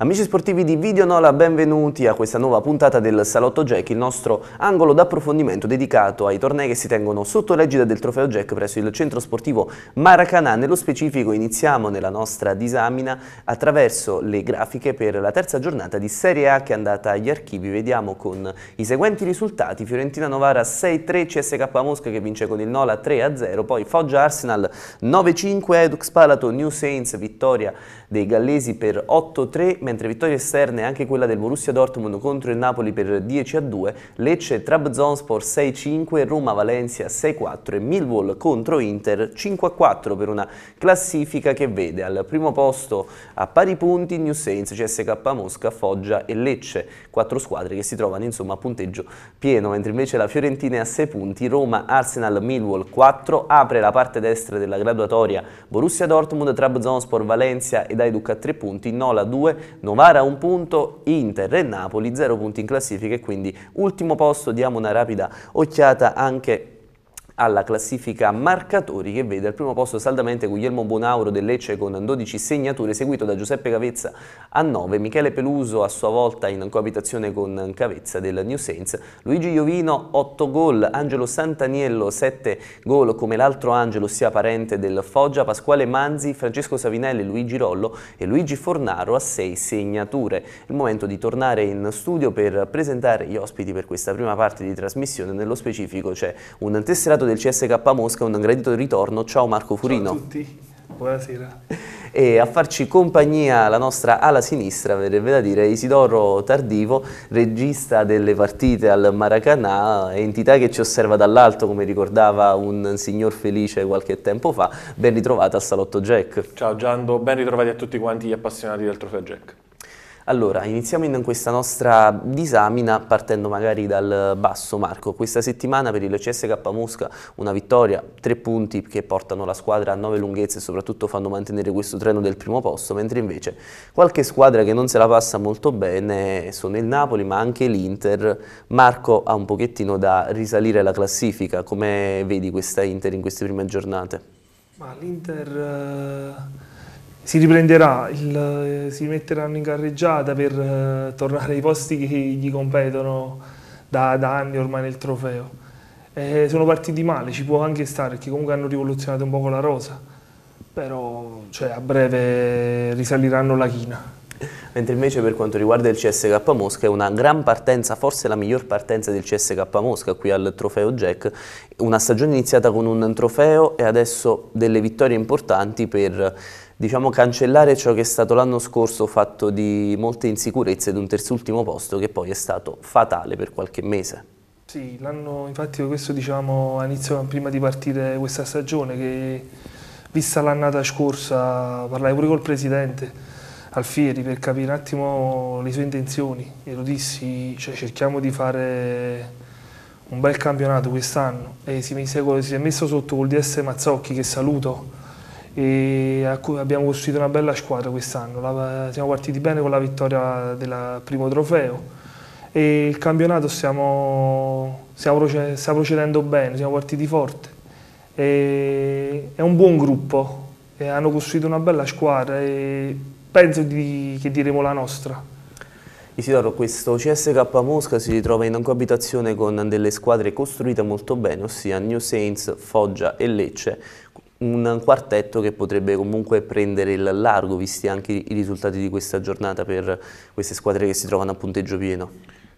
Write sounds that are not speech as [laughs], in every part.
Amici sportivi di Videonola, benvenuti a questa nuova puntata del Salotto Jack, il nostro angolo d'approfondimento dedicato ai tornei che si tengono sotto l'egida del Trofeo Jack presso il centro sportivo Maracanà. Nello specifico iniziamo nella nostra disamina attraverso le grafiche per la terza giornata di Serie A che è andata agli archivi. Vediamo con i seguenti risultati. Fiorentina Novara 6-3, CSK Mosca che vince con il Nola 3-0, poi Foggia Arsenal 9-5, Edux Palato New Saints vittoria dei gallesi per 8-3, mentre vittorie esterne anche quella del Borussia Dortmund contro il Napoli per 10-2, Lecce Trabzonspor 6-5, Roma Valencia 6-4 e Millwall contro Inter 5-4 per una classifica che vede al primo posto a pari punti New Saints, CSK Mosca, Foggia e Lecce, quattro squadre che si trovano insomma a punteggio pieno, mentre invece la Fiorentina è a 6 punti, Roma, Arsenal, Millwall 4, apre la parte destra della graduatoria Borussia Dortmund, Trabzonspor, Valencia e da Educa 3 punti, Nola 2, Novara 1 punto, Inter e Napoli 0 punti in classifica e quindi ultimo posto, diamo una rapida occhiata anche alla classifica marcatori che vede al primo posto saldamente Guglielmo Bonauro del Lecce con 12 segnature, seguito da Giuseppe Cavezza a 9, Michele Peluso a sua volta in coabitazione con Cavezza del New Saints, Luigi Iovino 8 gol, Angelo Santaniello 7 gol come l'altro Angelo sia parente del Foggia, Pasquale Manzi, Francesco Savinelli, Luigi Rollo e Luigi Fornaro a 6 segnature. Il momento di tornare in studio per presentare gli ospiti per questa prima parte di trasmissione, nello specifico c'è un tesserato del CSK Mosca, un gradito ritorno. Ciao Marco Furino. Ciao a tutti, buonasera. E a farci compagnia la nostra ala sinistra, verrebbe da dire, Isidoro Tardivo, regista delle partite al Maracanà, entità che ci osserva dall'alto, come ricordava un signor felice qualche tempo fa. Ben ritrovata al Salotto Jack. Ciao Giando, ben ritrovati a tutti quanti gli appassionati del Trofeo Jack. Allora, iniziamo in questa nostra disamina partendo magari dal basso, Marco. Questa settimana per il CSK Mosca una vittoria, tre punti che portano la squadra a nove lunghezze e soprattutto fanno mantenere questo treno del primo posto, mentre invece qualche squadra che non se la passa molto bene sono il Napoli ma anche l'Inter. Marco ha un pochettino da risalire la classifica, come vedi questa Inter in queste prime giornate? Ma l'Inter... Eh si riprenderà, il, eh, si metteranno in carreggiata per eh, tornare ai posti che gli competono da, da anni ormai nel trofeo. Eh, sono partiti male, ci può anche stare, perché comunque hanno rivoluzionato un po' la rosa, però cioè, a breve risaliranno la china mentre invece per quanto riguarda il CSK Mosca è una gran partenza, forse la miglior partenza del CSK Mosca qui al trofeo Jack, una stagione iniziata con un trofeo e adesso delle vittorie importanti per diciamo, cancellare ciò che è stato l'anno scorso fatto di molte insicurezze ed un terzultimo posto che poi è stato fatale per qualche mese. Sì, l'anno infatti questo diciamo inizio prima di partire questa stagione che vista l'annata scorsa parlai pure col presidente Alfieri per capire un attimo le sue intenzioni e lo dissi, cioè, cerchiamo di fare un bel campionato quest'anno e si, si è messo sotto col DS Mazzocchi che saluto abbiamo costruito una bella squadra quest'anno, siamo partiti bene con la vittoria del primo trofeo e il campionato stiamo, stiamo proced sta procedendo bene, siamo partiti forte, e è un buon gruppo, hanno costruito una bella squadra e penso di, che diremo la nostra. Isidoro, questo CSK Mosca si ritrova in coabitazione con delle squadre costruite molto bene, ossia New Saints, Foggia e Lecce un quartetto che potrebbe comunque prendere il largo, visti anche i risultati di questa giornata per queste squadre che si trovano a punteggio pieno.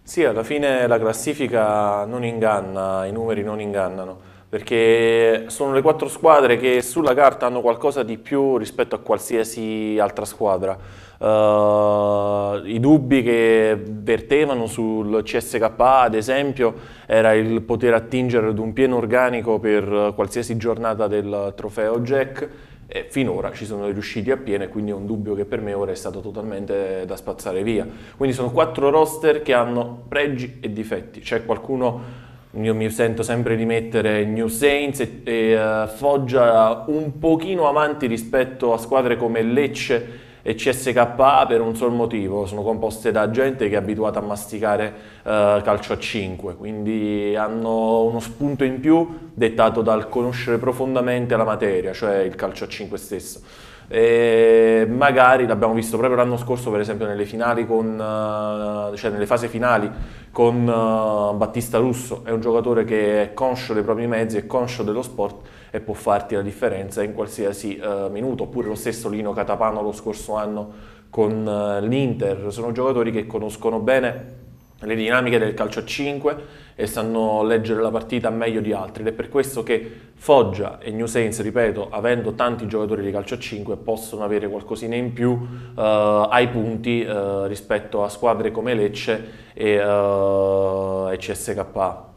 Sì, alla fine la classifica non inganna, i numeri non ingannano, perché sono le quattro squadre che sulla carta hanno qualcosa di più rispetto a qualsiasi altra squadra. Uh, I dubbi che vertevano sul CSK, ad esempio, era il poter attingere ad un pieno organico per qualsiasi giornata del trofeo Jack. E finora ci sono riusciti a pieno e quindi è un dubbio che per me ora è stato totalmente da spazzare via. Quindi sono quattro roster che hanno pregi e difetti. C'è qualcuno io mi sento sempre di mettere New Saints e, e uh, Foggia un pochino avanti rispetto a squadre come Lecce e CSKA per un solo motivo, sono composte da gente che è abituata a masticare eh, calcio a 5, quindi hanno uno spunto in più dettato dal conoscere profondamente la materia, cioè il calcio a 5 stesso. E magari l'abbiamo visto proprio l'anno scorso per esempio nelle, con, eh, cioè nelle fasi finali con eh, Battista Russo, è un giocatore che è conscio dei propri mezzi, è conscio dello sport e può farti la differenza in qualsiasi eh, minuto, oppure lo stesso Lino Catapano lo scorso anno con eh, l'Inter, sono giocatori che conoscono bene le dinamiche del calcio a 5 e sanno leggere la partita meglio di altri ed è per questo che Foggia e New Saints, ripeto, avendo tanti giocatori di calcio a 5 possono avere qualcosina in più eh, ai punti eh, rispetto a squadre come Lecce e, eh, e CSK.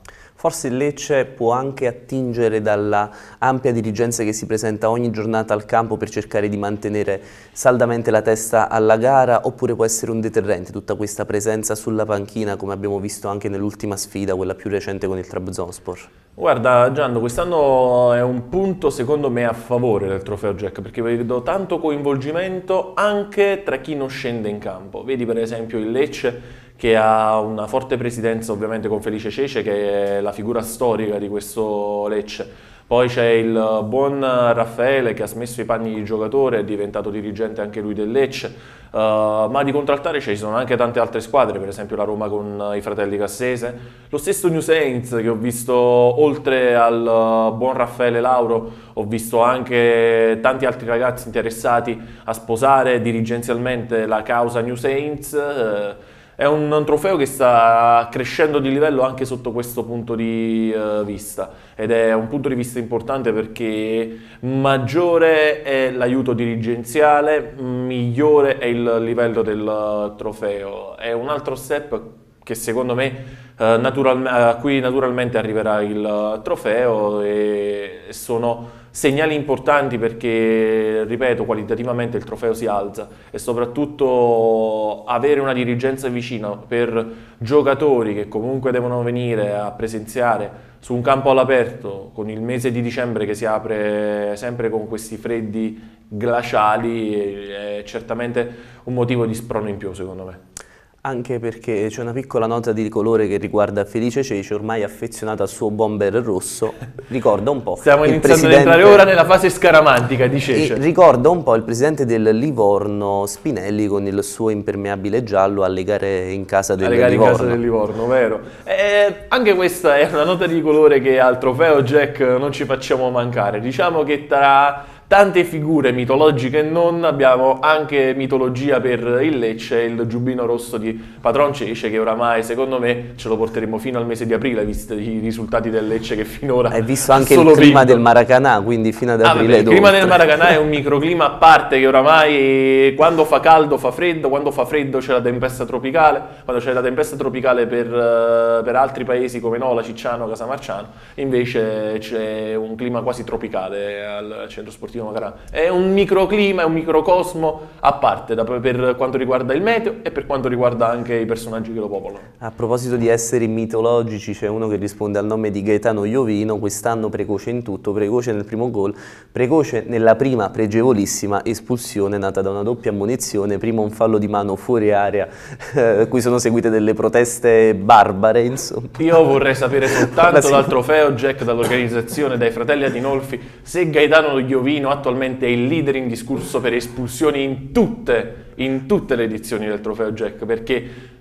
Forse il Lecce può anche attingere dalla ampia dirigenza che si presenta ogni giornata al campo per cercare di mantenere saldamente la testa alla gara oppure può essere un deterrente tutta questa presenza sulla panchina come abbiamo visto anche nell'ultima sfida, quella più recente con il Trabzonspor? Guarda Giando, quest'anno è un punto secondo me a favore del trofeo Jack perché vedo tanto coinvolgimento anche tra chi non scende in campo. Vedi per esempio il Lecce che ha una forte presidenza ovviamente con Felice Cece che è la figura storica di questo Lecce. Poi c'è il buon Raffaele che ha smesso i panni di giocatore, è diventato dirigente anche lui del Lecce, uh, ma di contraltare ci sono anche tante altre squadre, per esempio la Roma con i fratelli Cassese, lo stesso New Saints che ho visto oltre al eh, buon Raffaele Lauro, ho visto anche tanti altri ragazzi interessati a sposare dirigenzialmente la causa New Saints. Uh, è un, un, trofeo che sta crescendo di livello anche sotto questo punto di uh, vista ed è un punto di vista importante perché maggiore è l'aiuto dirigenziale, migliore è il livello del eh, trofeo. È un altro step che secondo me uh, eh, natural, a cui naturalmente arriverà il trofeo e sono segnali importanti perché, ripeto, qualitativamente il trofeo si alza e soprattutto avere una dirigenza vicina per giocatori che comunque devono venire a presenziare su un campo all'aperto con il mese di dicembre che si apre sempre con questi freddi glaciali è certamente un motivo di sprono in più secondo me anche perché c'è una piccola nota di colore che riguarda Felice Ceci, ormai affezionato al suo bomber rosso, ricorda un po'. Stiamo iniziando ad entrare ora nella fase scaramantica di Ceci. Ricorda un po' il presidente del Livorno Spinelli con il suo impermeabile giallo alle gare in casa del Livorno. alle gare in casa del Livorno, vero. E eh, anche questa è una nota di colore che al trofeo Jack non ci facciamo mancare. Diciamo che tra tante figure mitologiche e non, abbiamo anche mitologia per il Lecce, e il giubbino rosso di Patron Cece che oramai secondo me ce lo porteremo fino al mese di aprile visto i risultati del Lecce che finora è visto anche il clima del Maracanà, quindi fino ad ah, aprile ah, Il clima del Maracanà è un microclima a parte che oramai quando fa caldo fa freddo, quando fa freddo c'è la tempesta tropicale, quando c'è la tempesta tropicale per, eh, per altri paesi come Nola, Cicciano, Casamarciano, invece c'è un clima quasi tropicale al centro sportivo signora. È un microclima, è un microcosmo a parte da, per quanto riguarda il meteo e per quanto riguarda anche i personaggi che lo popolano. A proposito di esseri mitologici, c'è uno che risponde al nome di Gaetano Iovino, quest'anno precoce in tutto, precoce nel primo gol, precoce nella prima pregevolissima espulsione nata da una doppia ammonizione, prima un fallo di mano fuori area, [laughs] eh, cui sono seguite delle proteste barbare, insomma. Io vorrei sapere soltanto dal [laughs] trofeo Jack dall'organizzazione dai fratelli Adinolfi se Gaetano Iovino Torino attualmente è il leader in discorso per espulsioni in tutte, in tutte le edizioni del trofeo Jack, perché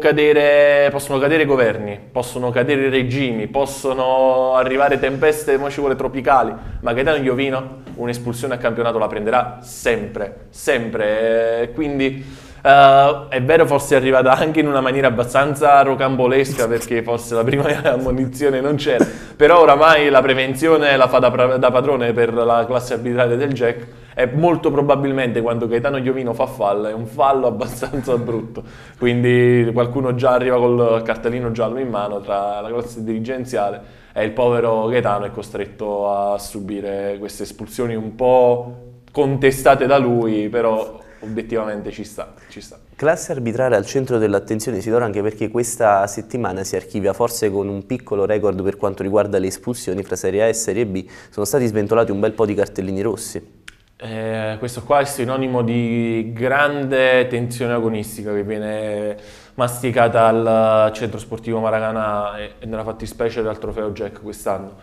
cadere, possono cadere governi, possono cadere regimi, possono arrivare tempeste, ma ci tropicali, ma Gaetano Giovino un'espulsione a campionato la prenderà sempre, sempre, quindi... Uh, è vero, forse è arrivata anche in una maniera abbastanza rocambolesca perché forse la prima [laughs] ammonizione non c'era, però oramai la prevenzione la fa da, da padrone per la classe arbitrale del Jack e molto probabilmente quando Gaetano Giovino fa fallo è un fallo abbastanza brutto, quindi qualcuno già arriva col cartellino giallo in mano tra la classe dirigenziale e il povero Gaetano è costretto a subire queste espulsioni un po' contestate da lui, però obiettivamente ci sta, ci sta. Classe arbitrale al centro dell'attenzione Sidora anche perché questa settimana si archivia forse con un piccolo record per quanto riguarda le espulsioni fra Serie A e Serie B, sono stati sventolati un bel po' di cartellini rossi. Eh, questo qua è sinonimo di grande tensione agonistica che viene masticata al centro sportivo Maragana e nella fattispecie dal trofeo Jack quest'anno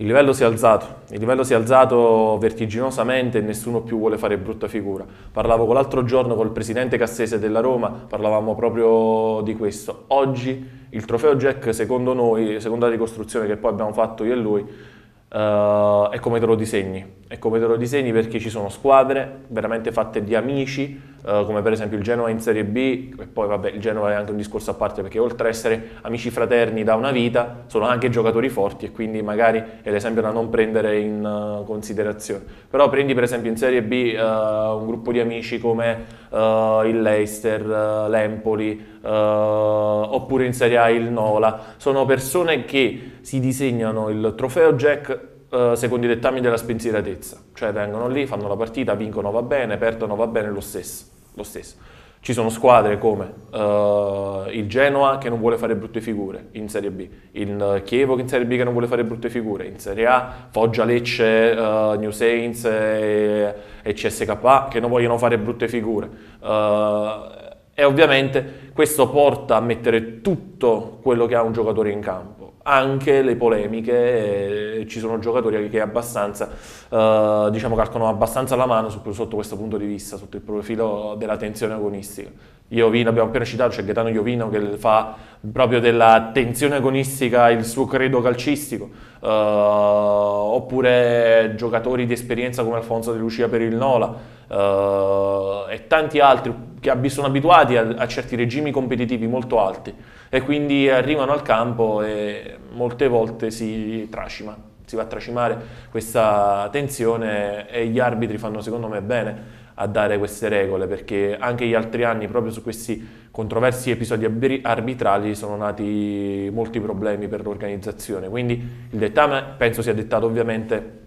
il livello si è alzato, il livello si è alzato vertiginosamente e nessuno più vuole fare brutta figura. Parlavo l'altro giorno col presidente Cassese della Roma, parlavamo proprio di questo. Oggi il trofeo Jack, secondo noi, secondo la ricostruzione che poi abbiamo fatto io e lui, uh, è come te lo disegni. È come te lo disegni perché ci sono squadre veramente fatte di amici, eh, come per esempio il Genoa in Serie B, e poi vabbè il Genoa è anche un discorso a parte perché oltre ad essere amici fraterni da una vita, sono anche giocatori forti e quindi magari è l'esempio da non prendere in uh, considerazione. Però prendi per esempio in Serie B uh, un gruppo di amici come il Leicester, l'Empoli, oppure in Serie A il Nola, sono persone che si disegnano il trofeo Jack eh, secondo i dettami della spensieratezza, cioè vengono lì, fanno la partita, vincono va bene, perdono va bene lo stesso. Lo stesso. Ci sono squadre come eh, il Genoa che non vuole fare brutte figure in Serie B, il eh, Chievo che in Serie B che non vuole fare brutte figure, in Serie A Foggia, Lecce, eh, New Saints e, e, CSK che non vogliono fare brutte figure. Eh, e ovviamente questo porta a mettere tutti tutto quello che ha un giocatore in campo, anche le polemiche, eh, ci sono giocatori che abbastanza, eh, diciamo, calcolano abbastanza la mano su, sotto questo punto di vista, sotto il profilo della tensione agonistica. Iovino, abbiamo appena citato, c'è cioè Gaetano Iovino che fa proprio della tensione agonistica il suo credo calcistico, eh, oppure giocatori di esperienza come Alfonso De Lucia per il Nola, Uh, e tanti altri che sono abituati a, a, certi regimi competitivi molto alti e quindi arrivano al campo e molte volte si trascima, si va a tracimare questa tensione e gli arbitri fanno secondo me bene a dare queste regole perché anche gli altri anni proprio su questi controversi episodi arbitrali sono nati molti problemi per l'organizzazione quindi il dettame penso sia dettato ovviamente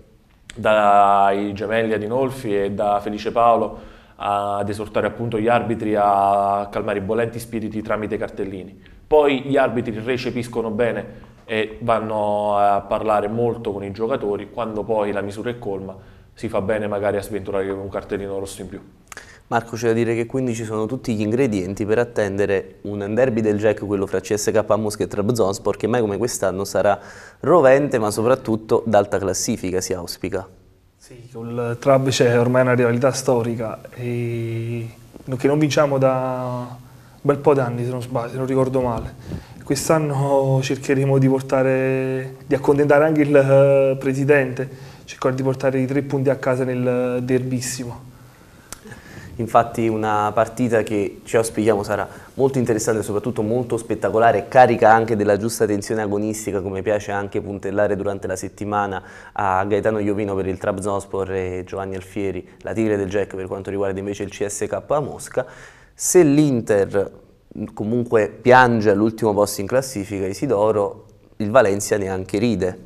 dai gemelli Adinolfi e da Felice Paolo ad esortare appunto gli arbitri a calmare i bollenti spiriti tramite cartellini poi gli arbitri recepiscono bene e vanno a parlare molto con i giocatori, quando poi la misura è colma si fa bene magari a sventurare con un cartellino rosso in più. Marco c'è da dire che quindi ci sono tutti gli ingredienti per attendere un derby del Jack, quello fra CSK Mosca e Trabzonspor, che mai come quest'anno sarà rovente ma soprattutto d'alta classifica si auspica. Sì, col Trab c'è ormai una rivalità storica e che non vinciamo da bel po' d'anni se non sbaglio, se non ricordo male. Quest'anno cercheremo di portare, di accontentare anche il eh, presidente, cercare di portare i tre punti a casa nel derbissimo. Infatti una partita che ci auspichiamo sarà molto interessante soprattutto molto spettacolare, carica anche della giusta tensione agonistica come piace anche puntellare durante la settimana a Gaetano Iovino per il Trabzonspor e Giovanni Alfieri, la tigre del Jack per quanto riguarda invece il CSK a Mosca. Se l'Inter mm, comunque piange all'ultimo posto in classifica, Isidoro, il Valencia neanche ride.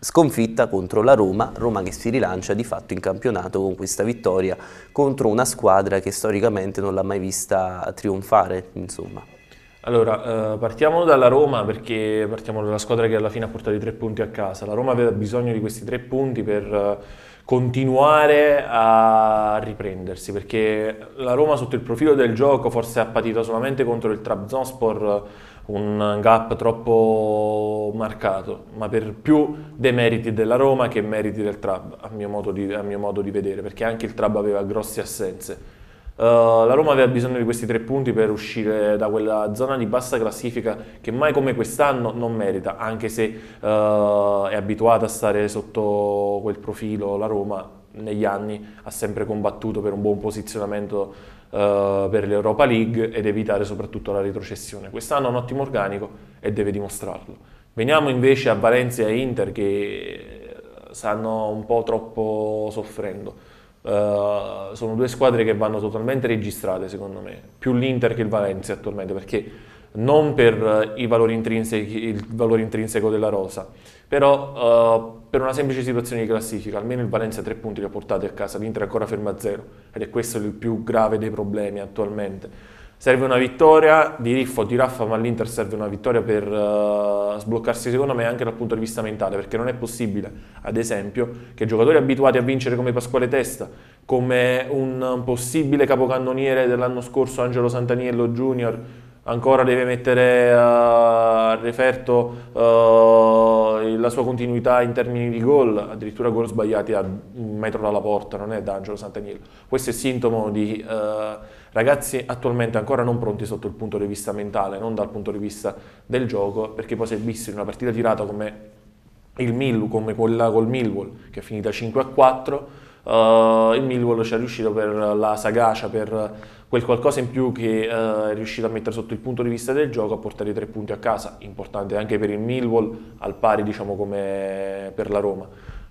Sconfitta contro la Roma, Roma che si rilancia di fatto in campionato con questa vittoria contro una squadra che storicamente non l'ha mai vista trionfare, insomma. Allora, eh, partiamo dalla Roma perché partiamo dalla squadra che alla fine ha portato i tre punti a casa. La Roma aveva bisogno di questi tre punti per... Eh, continuare a riprendersi perché la Roma sotto il profilo del gioco forse ha patito solamente contro il Trabzonspor un gap troppo marcato, ma per più dei meriti della Roma che meriti del Trab, a mio modo di, mio modo di vedere, perché anche il Trab aveva grosse assenze. Eh, la Roma aveva bisogno di questi tre punti per uscire da quella zona di bassa classifica che mai come quest'anno non merita, anche se uh, è abituata a stare sotto quel profilo. La Roma negli anni ha sempre combattuto per un buon posizionamento uh, per l'Europa League ed evitare soprattutto la retrocessione. Quest'anno ha un ottimo organico e deve dimostrarlo. Veniamo invece a Valencia e Inter che stanno un po' troppo soffrendo eh, sono due squadre che vanno totalmente registrate secondo me, più l'Inter che il Valencia attualmente, perché non per uh, valori il valore intrinseco della rosa, però uh, per una semplice situazione di classifica, almeno il Valencia ha tre punti li ha portati a casa, l'Inter è ancora ferma a zero ed è questo il più grave dei problemi attualmente serve una vittoria, di Riffo o di Raffa, ma all'Inter serve una vittoria per uh, sbloccarsi secondo me anche dal punto di vista mentale, perché non è possibile, ad esempio, che giocatori abituati a vincere come Pasquale Testa, come un possibile capocannoniere dell'anno scorso Angelo Santaniello Junior, ancora deve mettere eh, a referto eh, la sua continuità in termini di gol, addirittura gol sbagliati a un metro dalla porta, non è da Angelo Sant'Agnello. Questo è sintomo di eh, ragazzi attualmente ancora non pronti sotto il punto di vista mentale, non dal punto di vista del gioco, perché poi se visto in una partita tirata come il Millu, come quella col Millwall, che è finita 5 4, Uh, il Millwall ci è riuscito per la sagacia, per quel qualcosa in più che eh, è riuscito a mettere sotto il punto di vista del gioco a portare i tre punti a casa, importante anche per il Millwall, al pari diciamo come per la Roma.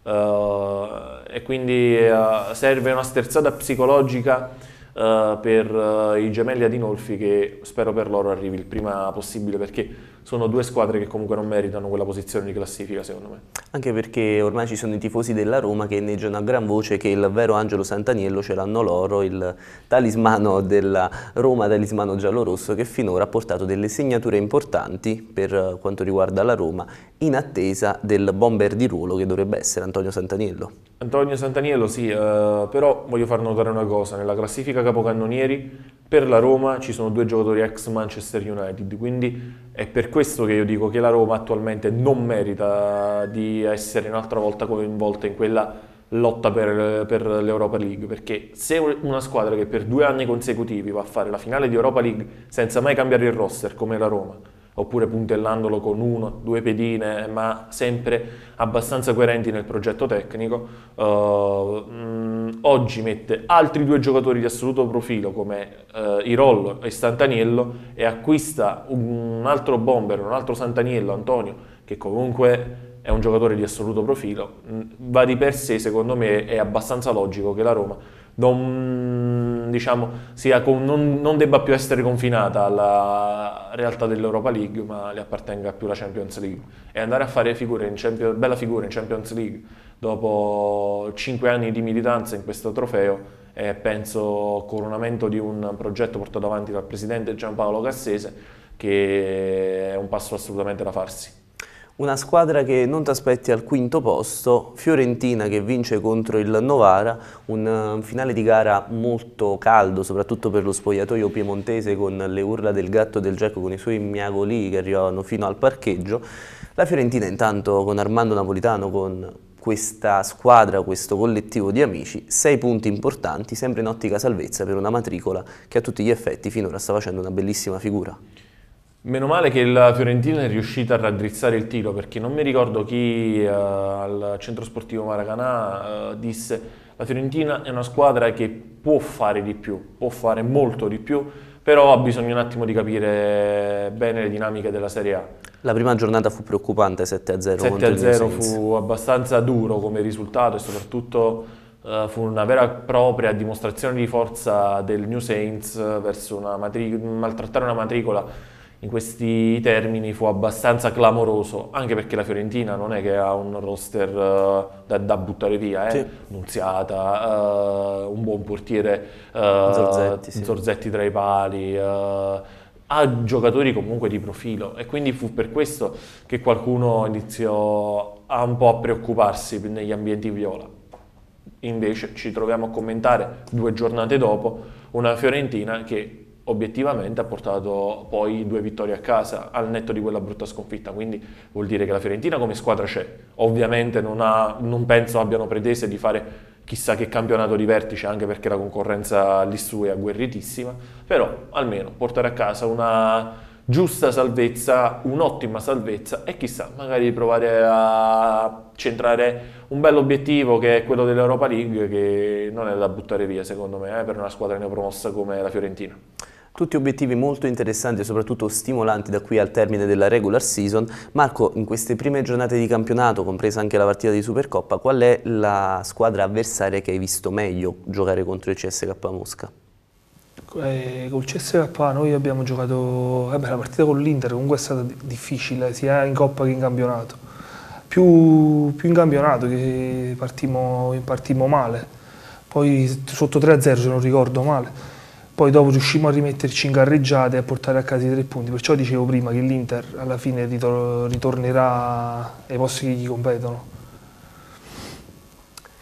Uh, e quindi uh, serve una sterzata psicologica uh, per i gemelli Adinolfi che spero per loro arrivi il prima possibile perché sono due squadre che comunque non meritano quella posizione di classifica secondo me. Anche perché ormai ci sono i tifosi della Roma che inneggiano a gran voce che il vero Angelo Santaniello ce l'hanno loro, il talismano della Roma, talismano giallo-rosso che finora ha portato delle segnature importanti per eh, quanto riguarda la Roma in attesa del bomber di ruolo che dovrebbe essere Antonio Santaniello. Antonio Santaniello sì, eh, però voglio far notare una cosa, nella classifica capocannonieri per la Roma ci sono due giocatori ex Manchester United, quindi è per questo che io dico che la Roma attualmente non merita di essere un'altra volta coinvolta in quella lotta per, per l'Europa League, perché se una squadra che per due anni consecutivi va a fare la finale di Europa League senza mai cambiare il roster come la Roma, oppure puntellandolo con uno, due pedine, ma sempre abbastanza coerenti nel progetto tecnico. Uh, oggi mette altri due giocatori di assoluto profilo come uh, eh, Irollo e Santaniello e acquista un altro bomber, un altro Santaniello, Antonio, che comunque è un giocatore di assoluto profilo, mm, va di per sé secondo me è abbastanza logico che la Roma non, diciamo, con, non, non debba più essere confinata alla realtà dell'Europa League ma le appartenga più la Champions League e andare a fare Champions, bella figura in Champions League dopo 5 anni di militanza in questo trofeo è penso coronamento di un progetto portato avanti dal presidente Giampaolo Cassese che è un passo assolutamente da farsi. Una squadra che non ti aspetti al quinto posto, Fiorentina che vince contro il Novara, un eh, finale di gara molto caldo, soprattutto per lo spogliatoio piemontese con le urla del gatto e del Giacco, con i suoi miagoli che arrivavano fino al parcheggio. La Fiorentina intanto con Armando Napolitano, con questa squadra, questo collettivo di amici, sei punti importanti, sempre in ottica salvezza per una matricola che a tutti gli effetti finora sta facendo una bellissima figura. Meno male che la Fiorentina è riuscita a raddrizzare il tiro perché non mi ricordo chi eh, al centro sportivo Maracanà eh, disse la Fiorentina è una squadra che può fare di più, può fare molto di più, però ha bisogno un attimo di capire bene le dinamiche della Serie A. La prima giornata fu preoccupante 7-0. 7-0 fu abbastanza duro come risultato e soprattutto Uh, fu una vera e propria dimostrazione di forza del New Saints verso una matric- maltrattare una matricola in questi termini fu abbastanza clamoroso, anche perché la Fiorentina non è che ha un roster uh, da, da, buttare via, eh? sì. Nunziata, uh, un buon portiere, uh, Zorzetti, sì. Zorzetti, tra i pali, ha giocatori comunque di profilo e quindi fu per questo che qualcuno iniziò a un po' a preoccuparsi negli ambienti viola. Invece ci troviamo a commentare due giornate dopo una Fiorentina che obiettivamente ha portato poi due vittorie a casa al netto di quella brutta sconfitta, quindi vuol dire che la Fiorentina come squadra c'è, ovviamente non, ha, non penso abbiano pretese di fare chissà che campionato di vertice anche perché la concorrenza lì su è agguerritissima, però almeno portare a casa una giusta salvezza, un'ottima salvezza e chissà, magari provare a centrare un bel obiettivo che è quello dell'Europa League che non è da buttare via secondo me eh, per una squadra neopromossa come la Fiorentina. Tutti obiettivi molto interessanti e soprattutto stimolanti da qui al termine della regular season. Marco, in queste prime giornate di campionato, compresa anche la partita di Supercoppa, qual è la squadra avversaria che hai visto meglio giocare contro il CSK Mosca? Eh, con il CSK noi abbiamo giocato, eh beh, la partita con l'Inter comunque è stata difficile sia in Coppa che in campionato, più, più in campionato che partimo, partimo male, poi sotto 3-0 se non ricordo male poi dopo riuscimmo a rimetterci in carreggiata e a portare a casa i tre punti. Perciò dicevo prima che l'Inter alla fine ritor ritornerà ai posti che gli competono.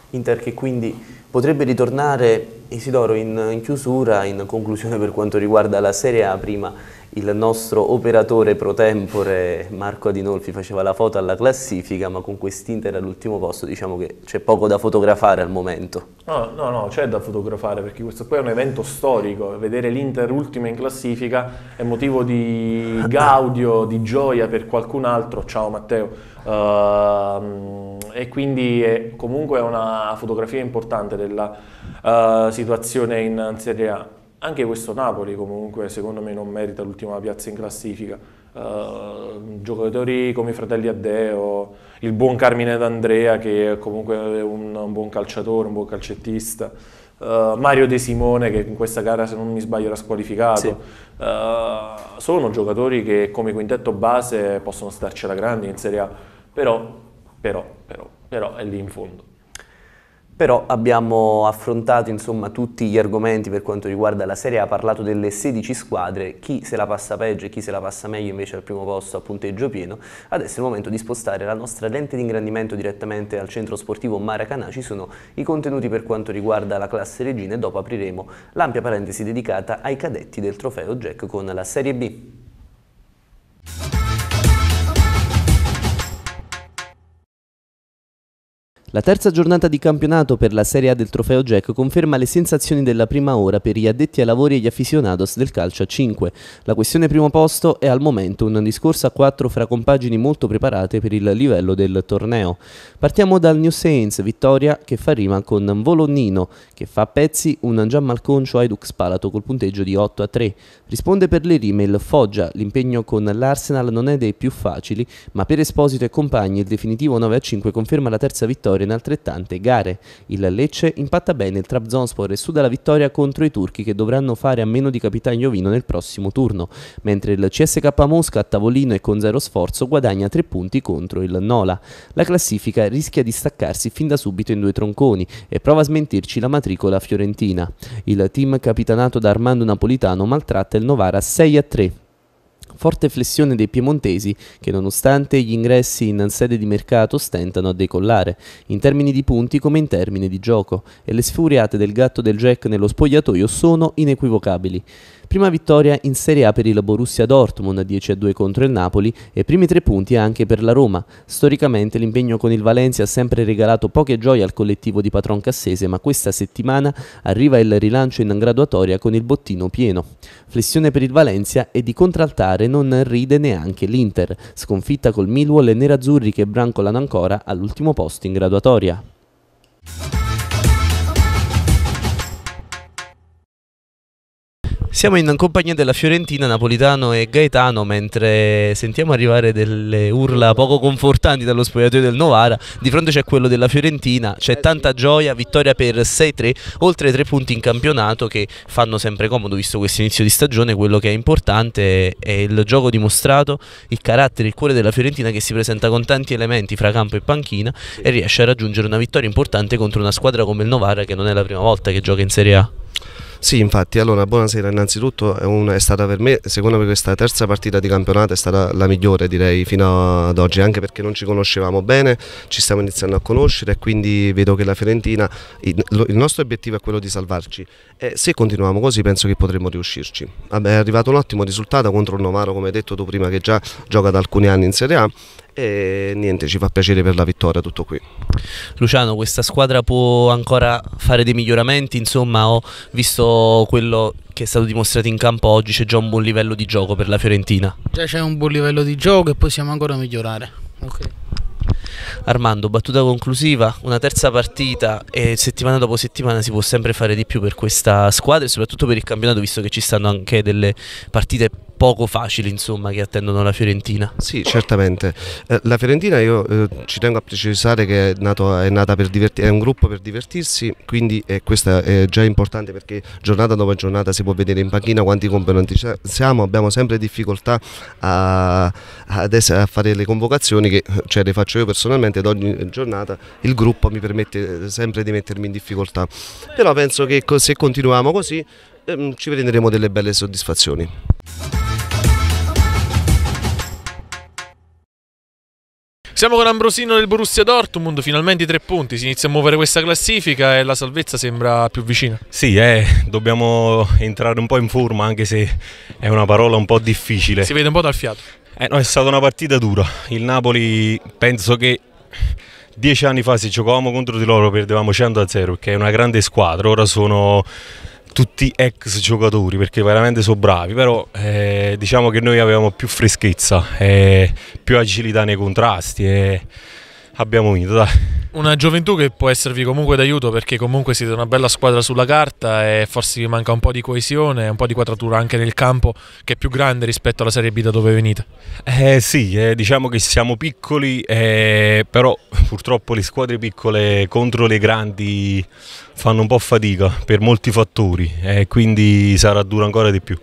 Inter che quindi potrebbe ritornare, Isidoro, in, in chiusura, in conclusione per quanto riguarda la Serie A prima il nostro operatore pro tempore Marco Adinolfi faceva la foto alla classifica, ma con quest'Inter all'ultimo posto diciamo che c'è poco da fotografare al momento. No, no, no, c'è da fotografare perché questo poi è un evento storico, vedere l'Inter ultima in classifica è motivo di [laughs] gaudio, di gioia per qualcun altro, ciao Matteo, uh, e quindi è comunque una fotografia importante della uh, situazione in Serie A. Anche questo Napoli comunque secondo me non merita l'ultima piazza in classifica. Uh, giocatori come i fratelli Addeo, il buon Carmine D'Andrea che è comunque un, un buon calciatore, un buon calcettista. Uh, Mario De Simone che in questa gara se non mi sbaglio era squalificato sì. uh, sono giocatori che come quintetto base possono starci alla grande in Serie A però, però, però, però è lì in fondo però abbiamo affrontato insomma, tutti gli argomenti per quanto riguarda la Serie A, ha parlato delle 16 squadre, chi se la passa peggio e chi se la passa meglio invece al primo posto a punteggio pieno. Adesso è il momento di spostare la nostra lente di ingrandimento direttamente al centro sportivo Maracanà, ci sono i contenuti per quanto riguarda la classe regina e dopo apriremo l'ampia parentesi dedicata ai cadetti del trofeo Jack con la Serie B. La terza giornata di campionato per la Serie A del Trofeo Jack conferma le sensazioni della prima ora per gli addetti ai lavori e gli aficionados del calcio a 5. La questione primo posto è al momento un discorso a 4 fra compagini molto preparate per il livello del torneo. Partiamo dal New Saints, vittoria che fa rima con Volonnino, che fa a pezzi un già malconcio Aidux Palato col punteggio di 8 a 3. Risponde per le rime il Foggia, l'impegno con l'Arsenal non è dei più facili, ma per Esposito e compagni il definitivo 9 a 5 conferma la terza vittoria in altrettante gare. Il Lecce impatta bene il Trabzonspor e suda la vittoria contro i turchi che dovranno fare a meno di Capitan Jovino nel prossimo turno, mentre il CSK Mosca a tavolino e con zero sforzo guadagna tre punti contro il Nola. La classifica rischia di staccarsi fin da subito in due tronconi e prova a smentirci la matricola fiorentina. Il team capitanato da Armando Napolitano maltratta il Novara 6 3 Forte flessione dei piemontesi che nonostante gli ingressi in sede di mercato stentano a decollare, in termini di punti come in termini di gioco, e le sfuriate del gatto del Jack nello spogliatoio sono inequivocabili. Prima vittoria in Serie A per il Borussia Dortmund 10-2 contro il Napoli e primi tre punti anche per la Roma. Storicamente l'impegno con il Valencia ha sempre regalato poche gioie al collettivo di Patron Cassese, ma questa settimana arriva il rilancio in graduatoria con il bottino pieno. Flessione per il Valencia e di contraltare non ride neanche l'Inter, sconfitta col Millwall e Nerazzurri che brancolano ancora all'ultimo posto in graduatoria. Siamo in compagnia della Fiorentina, Napolitano e Gaetano, mentre sentiamo arrivare delle urla poco confortanti dallo spogliatoio del Novara. Di fronte c'è quello della Fiorentina, c'è eh tanta gioia, vittoria per 6-3, oltre ai tre punti in campionato che fanno sempre comodo, visto questo inizio di stagione, quello che è importante è il gioco dimostrato, il carattere, il cuore della Fiorentina che si presenta con tanti elementi fra campo e panchina e riesce a raggiungere una vittoria importante contro una squadra come il Novara che non è la prima volta che gioca in Serie A. Sì, infatti, allora buonasera. Innanzitutto è, un, è stata per me, secondo me questa terza partita di campionato è stata la migliore direi fino ad oggi, anche perché non ci conoscevamo bene, ci stiamo iniziando a conoscere e quindi vedo che la Fiorentina, il, il nostro obiettivo è quello di salvarci e se continuiamo così penso che potremmo riuscirci. Vabbè, è arrivato un ottimo risultato contro il Novaro, come hai detto tu prima, che già gioca da alcuni anni in Serie A e niente, ci fa piacere per la vittoria, tutto qui. Luciano, questa squadra può ancora fare dei miglioramenti, insomma ho visto quello che è stato dimostrato in campo oggi, c'è già un buon livello di gioco per la Fiorentina. Già c'è un buon livello di gioco e possiamo ancora migliorare. Okay. Armando, battuta conclusiva, una terza partita e settimana dopo settimana si può sempre fare di più per questa squadra e soprattutto per il campionato visto che ci stanno anche delle partite poco facili insomma che attendono la Fiorentina. Sì, certamente. Eh, la Fiorentina io eh, ci tengo a precisare che è, nato, è nata per divertirsi, è un gruppo per divertirsi, quindi eh, questo è già importante perché giornata dopo giornata si può vedere in panchina quanti componenti siamo, abbiamo sempre difficoltà a, essere, a fare le convocazioni che eh, cioè, le faccio io personalmente ad ogni giornata, il gruppo mi permette eh, sempre di mettermi in difficoltà. Però penso che se continuiamo così ehm, ci prenderemo delle belle soddisfazioni. Siamo con Ambrosino del Borussia Dortmund, finalmente i tre punti, si inizia a muovere questa classifica e la salvezza sembra più vicina. Sì, eh, dobbiamo entrare un po' in forma anche se è una parola un po' difficile. Si vede un po' dal fiato. Eh, no, è stata una partita dura, il Napoli penso che dieci anni fa se giocavamo contro di loro perdevamo 100-0 che è una grande squadra, ora sono tutti ex giocatori perché veramente sono bravi, però eh, diciamo che noi avevamo più freschezza, eh, più agilità nei contrasti. Eh, abbiamo vinto, dai. Una gioventù che può esservi comunque d'aiuto perché comunque siete una bella squadra sulla carta e forse vi manca un po' di coesione, un po' di quadratura anche nel campo che è più grande rispetto alla Serie B da dove venite. Eh sì, eh, diciamo che siamo piccoli, eh, però purtroppo le squadre piccole contro le grandi fanno un po' fatica per molti fattori e eh, quindi sarà dura ancora di più.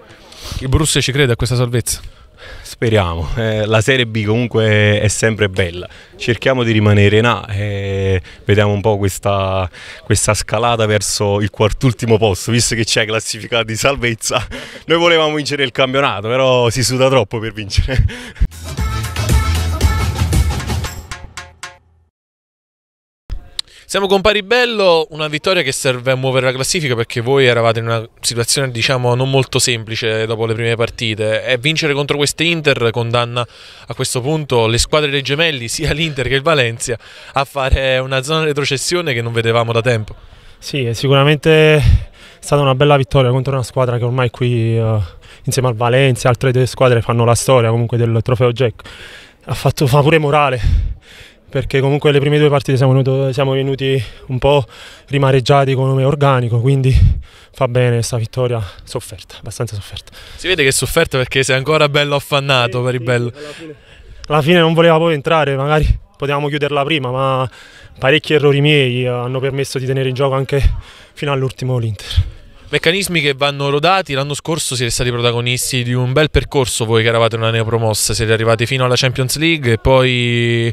Il Brusse ci crede a questa salvezza? Speriamo, eh, la Serie B comunque è sempre bella, cerchiamo di rimanere in A e vediamo un po' questa, questa scalata verso il quartultimo posto, visto che c'è classificata di salvezza, noi volevamo vincere il campionato, però si suda troppo per vincere. Siamo con Paribello, una vittoria che serve a muovere la classifica perché voi eravate in una situazione diciamo non molto semplice dopo le prime partite e vincere contro queste Inter condanna a questo punto le squadre dei gemelli, sia l'Inter che il Valencia, a fare una zona di retrocessione che non vedevamo da tempo. Sì, è sicuramente stata una bella vittoria contro una squadra che ormai qui eh, insieme al Valencia e altre due squadre fanno la storia comunque del trofeo Jack. Ha fatto favore morale perché comunque le prime due partite siamo, venuto, siamo venuti un po' rimareggiati come organico, quindi fa bene questa vittoria sofferta, abbastanza sofferta. Si vede che è sofferta perché sei ancora bello affannato sì, per il sì, bello. Alla fine. alla fine non voleva poi entrare, magari potevamo chiuderla prima, ma parecchi errori miei hanno permesso di tenere in gioco anche fino all'ultimo l'Inter. Meccanismi che vanno rodati. L'anno scorso siete stati protagonisti di un bel percorso voi che eravate una neopromossa, siete arrivati fino alla Champions League e poi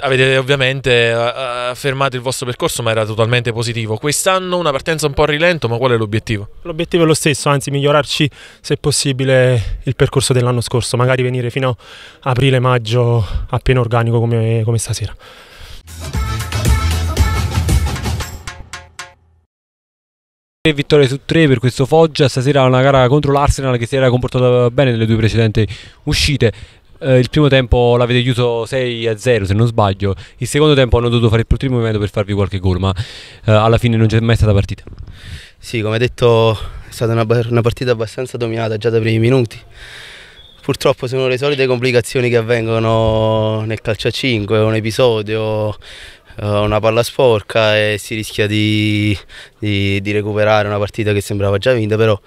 avete ovviamente fermato il vostro percorso, ma era totalmente positivo. Quest'anno una partenza un po' a rilento, ma qual è l'obiettivo? L'obiettivo è lo stesso, anzi migliorarci se possibile il percorso dell'anno scorso, magari venire fino a aprile-maggio appena organico come, come stasera. 3 vittorie su 3 per questo Foggia, stasera una gara contro l'Arsenal che si era comportata bene nelle due precedenti uscite. Eh, il primo tempo l'avete chiuso 6 0 se non sbaglio, il secondo tempo hanno dovuto fare il primo movimento per farvi qualche gol, ma eh, alla fine non c'è mai stata partita. Sì, come detto è stata una, una partita abbastanza dominata già dai primi minuti purtroppo sono le solite complicazioni che avvengono nel calcio a 5, un episodio, eh, una palla sporca e si rischia di, di, di recuperare una partita che sembrava già vinta, però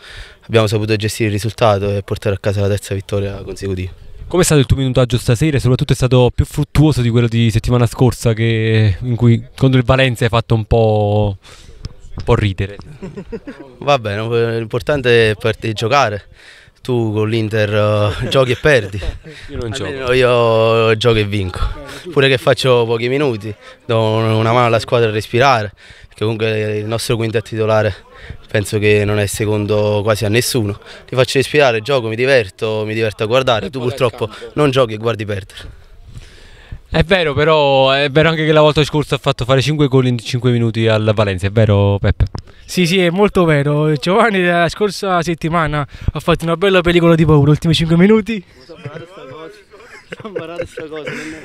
abbiamo saputo gestire il risultato e portare a casa la terza vittoria consecutiva. Come è stato il tuo minutaggio stasera? Soprattutto è stato più fruttuoso di quello di settimana scorsa che, in cui contro il Valencia hai fatto un po', un po ridere. [laughs] Va bene, l'importante è giocare tu con l'Inter eh, [laughs] giochi e perdi. Io non gioco. Io gioco e vinco. Pure che faccio pochi minuti, do una mano alla squadra a respirare, perché comunque il nostro quintetto titolare penso che non è secondo quasi a nessuno. Ti faccio respirare, gioco, mi diverto, mi diverto a guardare. Tu purtroppo non giochi e guardi perdere. È vero, però è vero anche che la volta scorsa ha fatto fare 5 gol in 5 minuti al Valencia, è vero Peppe? Sì, sì, è molto vero. Giovanni la scorsa settimana ha fatto una bella pellicola di paura, ultimi 5 minuti.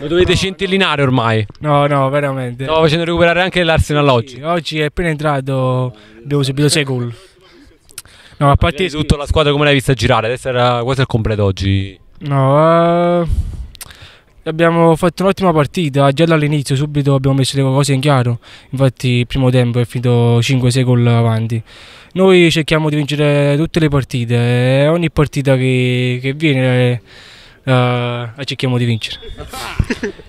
Lo dovete no, centellinare ormai. No, no, veramente. Stavo facendo recuperare anche l'Arsenal oggi. Sì, oggi è appena entrato, abbiamo subito 6 gol. No, a parte tutto la squadra come l'hai vista girare, adesso era quasi al completo oggi. No, uh... Abbiamo fatto un'ottima partita, già dall'inizio subito abbiamo messo le cose in chiaro, infatti il primo tempo è finito 5-6 gol avanti. Noi cerchiamo di vincere tutte le partite e ogni partita che, che viene uh, cerchiamo di vincere. [laughs]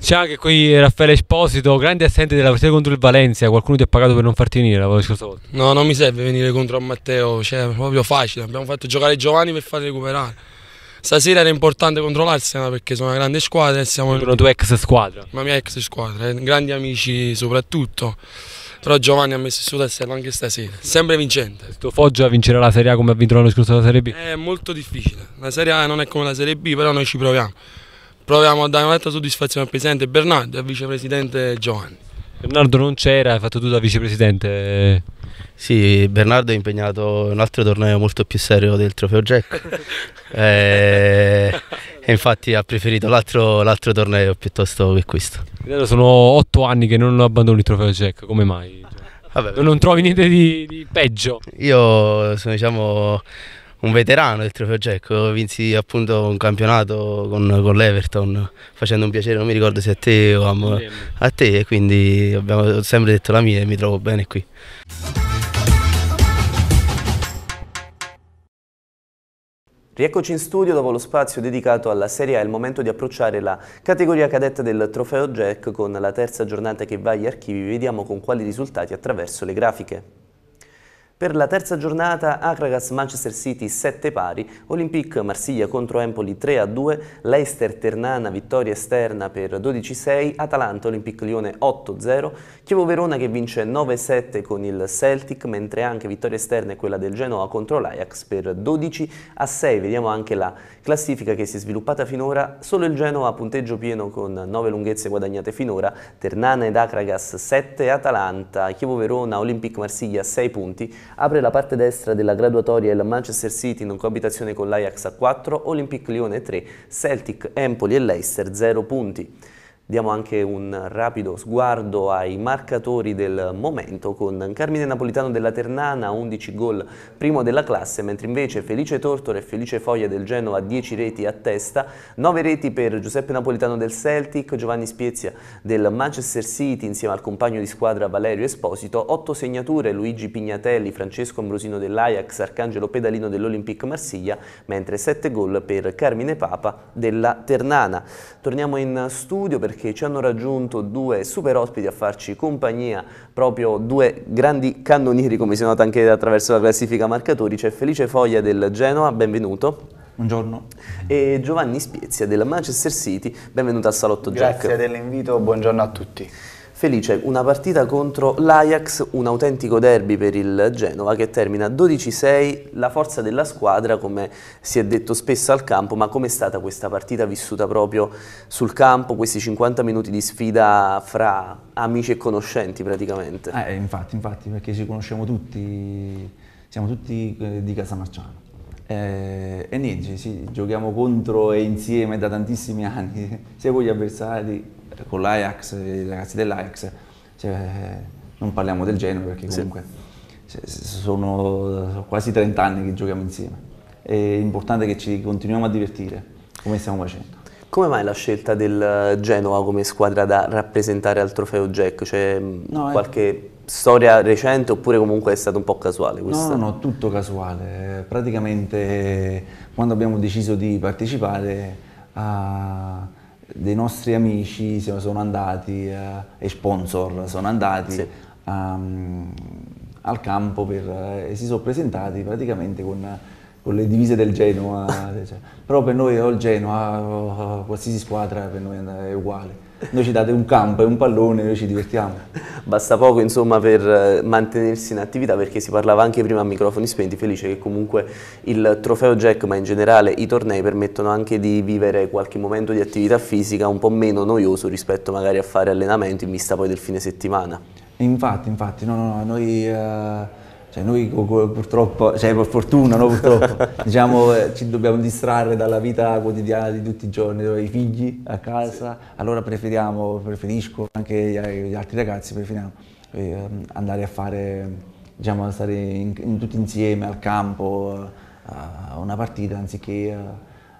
C'è diciamo anche qui Raffaele Esposito, grande assente della partita contro il Valencia, qualcuno ti ha pagato per non farti venire la scorsa volta? No, non mi serve venire contro a Matteo, cioè è proprio facile, abbiamo fatto giocare i Giovanni per farli recuperare. Stasera era importante contro l'Arsenal perché sono una grande squadra. E siamo contro tua ex squadra. Ma mia ex squadra, eh, grandi amici soprattutto. Però Giovanni ha messo su tassello anche stasera, sempre vincente. Sto Foggia vincerà la Serie A come ha vinto l'anno scorso la Serie B? È molto difficile, la Serie A non è come la Serie B, però noi ci proviamo. Proviamo a dare un'altra soddisfazione al Presidente Bernardo e al Vicepresidente Giovanni. Bernardo non c'era, hai fatto tu da Vicepresidente. Sì, Bernardo è impegnato in un altro torneo molto più serio del Trofeo Jack [laughs] e, eh, e, infatti ha preferito l'altro torneo piuttosto che questo. Sono otto anni che non abbandono il Trofeo Jack, come mai? Vabbè, non trovi niente di, di peggio? Io sono diciamo un veterano del trofeo Jack, vinsi appunto un campionato con, con l'Everton facendo un piacere, non mi ricordo se a te o a, a te, quindi abbiamo sempre detto la mia e mi trovo bene qui. Rieccoci in studio dopo lo spazio dedicato alla Serie A, è il momento di approcciare la categoria cadetta del trofeo Jack con la terza giornata che va agli archivi, vediamo con quali risultati attraverso le grafiche. Per la terza giornata Akragas manchester City 7 pari, Olympique Marsiglia contro Empoli 3 a 2, Leicester Ternana vittoria esterna per 12-6, Atalanta Olympique Lione 8-0, Chievo Verona che vince 9-7 con il Celtic, mentre anche vittoria esterna è quella del Genoa contro l'Ajax per 12 a 6. Vediamo anche la classifica che si è sviluppata finora, solo il Genoa a punteggio pieno con 9 lunghezze guadagnate finora, Ternana ed Akragas 7, Atalanta, Chievo Verona, Olympique Marsiglia 6 punti, Apre la parte destra della graduatoria il Manchester City in coabitazione con l'Ajax a 4, Olympic Lione 3, Celtic, Empoli e Leicester 0 punti. Diamo anche un rapido sguardo ai marcatori del momento con Carmine Napolitano della Ternana 11 gol, primo della classe, mentre invece Felice Tortore e Felice Foglia del Genova 10 reti a testa, 9 reti per Giuseppe Napolitano del Celtic, Giovanni Spiezia del Manchester City insieme al compagno di squadra Valerio Esposito, 8 segnature Luigi Pignatelli, Francesco Ambrosino dell'Ajax, Arcangelo Pedalino dell'Olympique Marsiglia, mentre 7 gol per Carmine Papa della Ternana. Torniamo in studio perché perché ci hanno raggiunto due super ospiti a farci compagnia, proprio due grandi cannonieri come si nota anche attraverso la classifica marcatori, c'è Felice Foglia del Genoa, benvenuto. Buongiorno. E Giovanni Spiezia della Manchester City, benvenuto al Salotto Grazie Jack. Grazie dell'invito, buongiorno a tutti. Felice, una partita contro l'Ajax, un autentico derby per il Genova che termina 12-6, la forza della squadra come si è detto spesso al campo, ma com'è stata questa partita vissuta proprio sul campo, questi 50 minuti di sfida fra amici e conoscenti praticamente? Eh, infatti, infatti, perché ci conosciamo tutti, siamo tutti eh, di casa Marciano. Eh, e niente, sì, giochiamo contro e insieme da tantissimi anni, [laughs] sia con gli avversari eh, con l'Ajax, i ragazzi dell'Ajax, cioè, non parliamo del Genoa perché comunque sì. sono quasi 30 anni che giochiamo insieme. È importante che ci continuiamo a divertire come stiamo facendo. Come mai la scelta del eh, Genoa come squadra da rappresentare al trofeo Jack? C'è cioè, mm, no, qualche ecco. storia recente oppure comunque è stato un po' casuale questa? No, no, tutto casuale. Praticamente quando abbiamo deciso di partecipare a dei nostri amici sono andati eh, e sponsor sono andati sì. um, al campo per, eh, e si sono presentati praticamente con, con le divise del Genoa. [laughs] cioè, però per noi o il Genoa qualsiasi squadra per noi è uguale. Noi ci date un campo e un pallone, noi ci divertiamo. Basta poco insomma per eh, mantenersi in attività perché si parlava anche prima a microfoni spenti, felice che comunque il trofeo Jack ma in generale i tornei permettono anche di vivere qualche momento di attività fisica un po' meno noioso rispetto magari a fare allenamento in vista poi del fine settimana. Infatti, infatti, no, no, no, noi... Eh cioè noi purtroppo, cioè per fortuna, no, purtroppo, [laughs] diciamo, eh, ci dobbiamo distrarre dalla vita quotidiana di tutti i giorni, i figli a casa, sì. allora preferiamo, preferisco, anche gli altri ragazzi preferiamo eh, andare a fare, diciamo, stare in, in, tutti insieme al campo a una partita anziché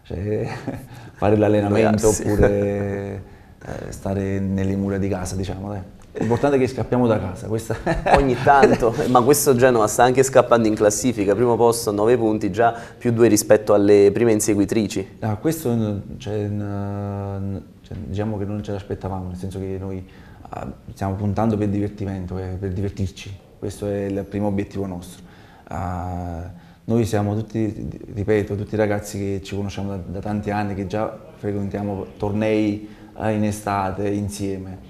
cioè, [laughs] fare l'allenamento oppure [laughs] eh, stare nelle mura di casa, diciamo. Dai. L'importante è che scappiamo da casa. Questa... [laughs] Ogni tanto, ma questo Genova sta anche scappando in classifica, primo posto, 9 punti, già più 2 rispetto alle prime inseguitrici. No, ah, questo cioè, cioè, diciamo che non ce l'aspettavamo, nel senso che noi ah, stiamo puntando per divertimento, eh, per divertirci, questo è il primo obiettivo nostro. Ah, noi siamo tutti, ripeto, tutti ragazzi che ci conosciamo da, da tanti anni, che già frequentiamo tornei eh, in estate insieme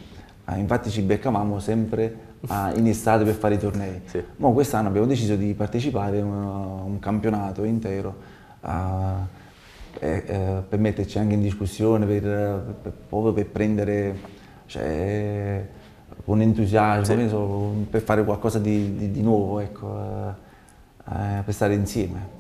Ah, infatti ci beccavamo sempre ah, [laughs] in estate per fare i tornei. Sì. quest'anno abbiamo deciso di partecipare a un, campionato intero a, ah, e, eh, per metterci anche in discussione, per, per, proprio per prendere cioè, con entusiasmo, sì. per fare qualcosa di, di, di nuovo, ecco, eh, per stare insieme.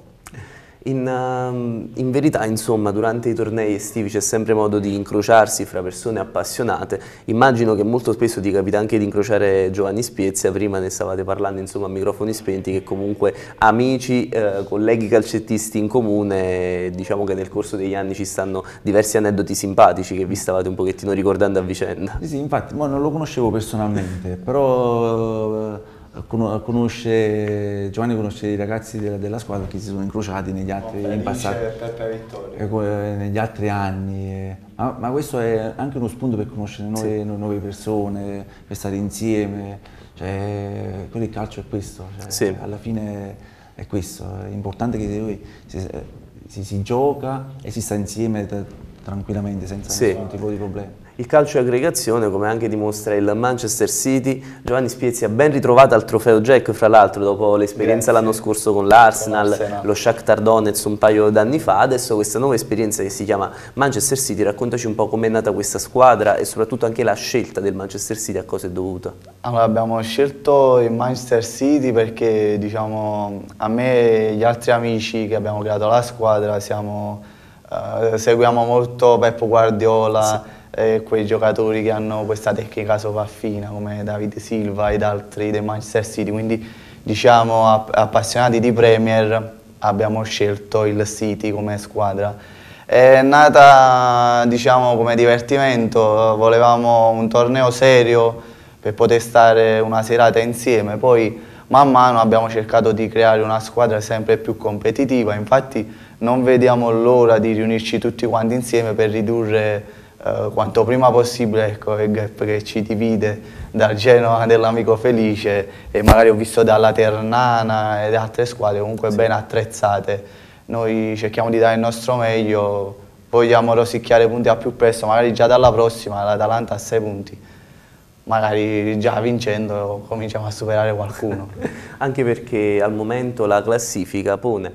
In, ehm, in, verità, insomma, durante i tornei estivi c'è sempre modo di incrociarsi fra persone appassionate. Immagino che molto spesso ti capita anche di incrociare Giovanni Spiezia, prima ne stavate parlando insomma, a microfoni spenti, che comunque amici, eh, colleghi calcettisti in comune, diciamo che nel corso degli anni ci stanno diversi aneddoti simpatici che vi stavate un pochettino ricordando a vicenda. Sì, sì infatti, non lo conoscevo personalmente, però eh, Conosce, Giovanni conosce i ragazzi della, della squadra che si sono incrociati negli altri, in passato, eh, negli altri anni. Eh. Ma, ma, questo è anche uno spunto per conoscere nuove, sì. nuove persone, per stare insieme. Cioè, quello il calcio è questo, cioè, sì. alla fine è questo. È importante che si, si, si gioca e si sta insieme. Da, tranquillamente senza sì. nessun tipo di problema. Il calcio è aggregazione, come anche dimostra il Manchester City, Giovanni Spiezia ben ritrovato al trofeo Jack, fra l'altro, dopo l'esperienza l'anno scorso con l'Arsenal, lo Shakhtar Donetsk un paio d'anni fa, adesso questa nuova esperienza che si chiama Manchester City, raccontaci un po' com'è nata questa squadra e soprattutto anche la scelta del Manchester City a cosa è dovuta. Allora, abbiamo scelto il Manchester City perché, diciamo, a me e gli altri amici che abbiamo creato la squadra siamo eh, seguiamo molto Peppo Guardiola sì. e quei giocatori che hanno questa tecnica sopraffina come David Silva ed altri del Manchester City, quindi diciamo appassionati di Premier abbiamo scelto il City come squadra. È nata diciamo come divertimento, volevamo un torneo serio per poter stare una serata insieme, poi man mano abbiamo cercato di creare una squadra sempre più competitiva, infatti non vediamo l'ora di riunirci tutti quanti insieme per ridurre eh, quanto prima possibile ecco, il gap che ci divide dal Genoa dell'amico Felice e magari ho visto dalla Ternana ed altre squadre comunque sì. ben attrezzate. Noi cerchiamo di dare il nostro meglio, vogliamo rosicchiare punti al più presto, magari già dalla prossima l'Atalanta a sei punti magari già vincendo cominciamo a superare qualcuno. [laughs] Anche perché al momento la classifica pone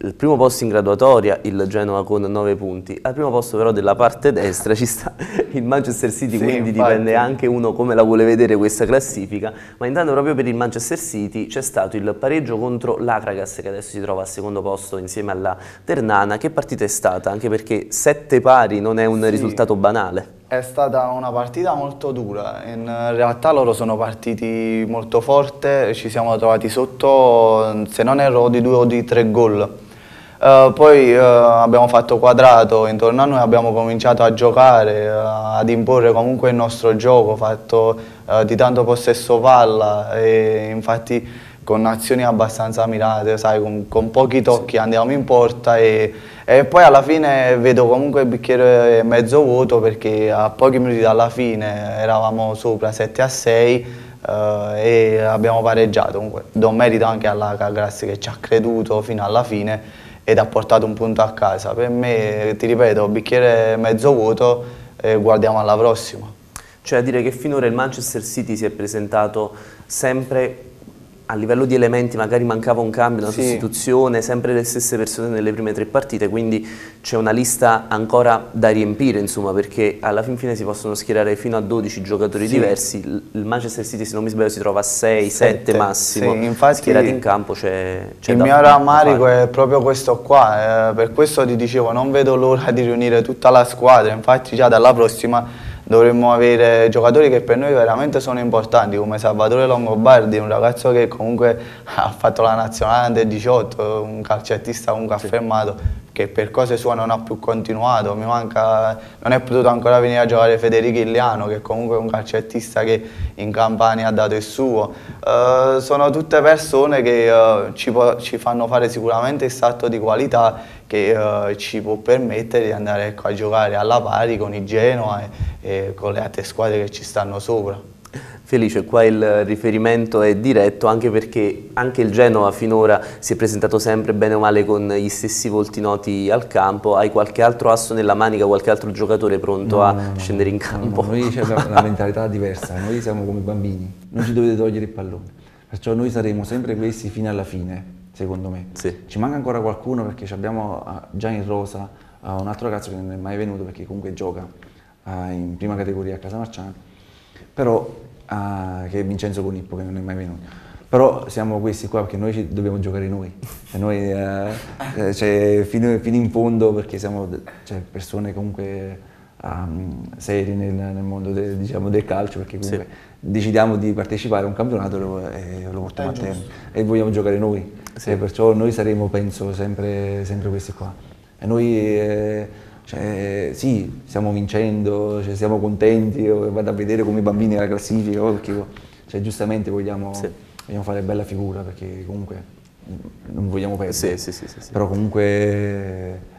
il primo posto in graduatoria il Genoa con 9 punti, al primo posto però della parte destra ci sta [laughs] il Manchester City, sì, quindi infatti. dipende anche uno come la vuole vedere questa classifica, ma intanto proprio per il Manchester City c'è stato il pareggio contro l'Acragas che adesso si trova al secondo posto insieme alla Ternana, che partita è stata? Anche perché 7 pari non è un sì. risultato banale. È stata una partita molto dura, in realtà loro sono partiti molto forte, ci siamo trovati sotto, se non erro, di due o di tre gol eh, poi uh, abbiamo fatto quadrato intorno a noi, abbiamo cominciato a giocare, uh, ad imporre comunque il nostro gioco fatto di tanto possesso palla e infatti con azioni abbastanza mirate, sai, con, con pochi tocchi sì. andiamo in porta e, e, poi alla fine vedo comunque il bicchiere mezzo vuoto perché a pochi minuti dalla fine eravamo sopra 7 a 6 e abbiamo pareggiato, comunque do merito anche alla Cagrassi che ci ha creduto fino alla fine ed ha portato un punto a casa. Per me, ti ripeto, bicchiere mezzo vuoto e eh, guardiamo alla prossima. Cioè a dire che finora il Manchester City si è presentato sempre a livello di elementi magari mancava un cambio, una sì. sostituzione, sempre le stesse persone nelle prime tre partite, quindi c'è una lista ancora da riempire, insomma, perché alla fin fine si possono schierare fino a 12 giocatori sì. diversi, il Manchester City se non mi sbaglio si trova a 6, 7 massimo, sì, infatti, schierati in campo c'è... c'è il mio rammarico è proprio questo qua, eh, per questo ti dicevo non vedo l'ora di riunire tutta la squadra, infatti già dalla prossima dovremmo avere giocatori che per noi veramente sono importanti, come Salvatore Longobardi, un ragazzo che comunque [laughs] ha fatto la nazionale under 18, un calcettista comunque affermato, che per cose sue non ha più continuato, manca, non è potuto ancora venire a giocare Federico Illiano che comunque è un calcettista che in Campania ha dato il suo. Eh, sono tutte persone che eh, ci, ci, fanno fare sicuramente il salto di qualità che eh, ci può permettere di andare ecco, a giocare alla pari con il Genoa e, e con le altre squadre che ci stanno sopra. Felice, qua il riferimento è diretto anche perché anche il Genova finora si è presentato sempre bene o male con gli stessi volti noti al campo, hai qualche altro asso nella manica, qualche altro giocatore pronto no, a no, no, scendere in campo? noi c'è una [laughs] mentalità diversa, noi siamo come bambini, non ci dovete togliere il pallone, perciò noi saremo sempre questi fino alla fine, secondo me. Sì. Ci manca ancora qualcuno perché abbiamo ah, già in rosa ah, un altro ragazzo che non è mai venuto perché comunque gioca ah, in prima categoria a Casa Marciano però ah, che è Vincenzo Conippo che non è mai venuto. Però siamo questi qua perché noi ci dobbiamo giocare noi, e cioè, noi eh, ah. eh, cioè, fino, fino, in fondo perché siamo cioè, persone comunque um, serie nel, nel mondo de, diciamo, del calcio perché comunque sì. decidiamo di partecipare a un campionato e lo, eh, lo portiamo eh, a termine e vogliamo giocare noi, sì. perciò noi saremo penso sempre, sempre questi qua. E noi, eh, cioè, sì, stiamo vincendo, cioè, siamo contenti, vado a vedere come i bambini la classifica, oh, perché cioè, giustamente vogliamo, sì. vogliamo fare bella figura, perché comunque non vogliamo perdere. Sì, sì, sì, Però comunque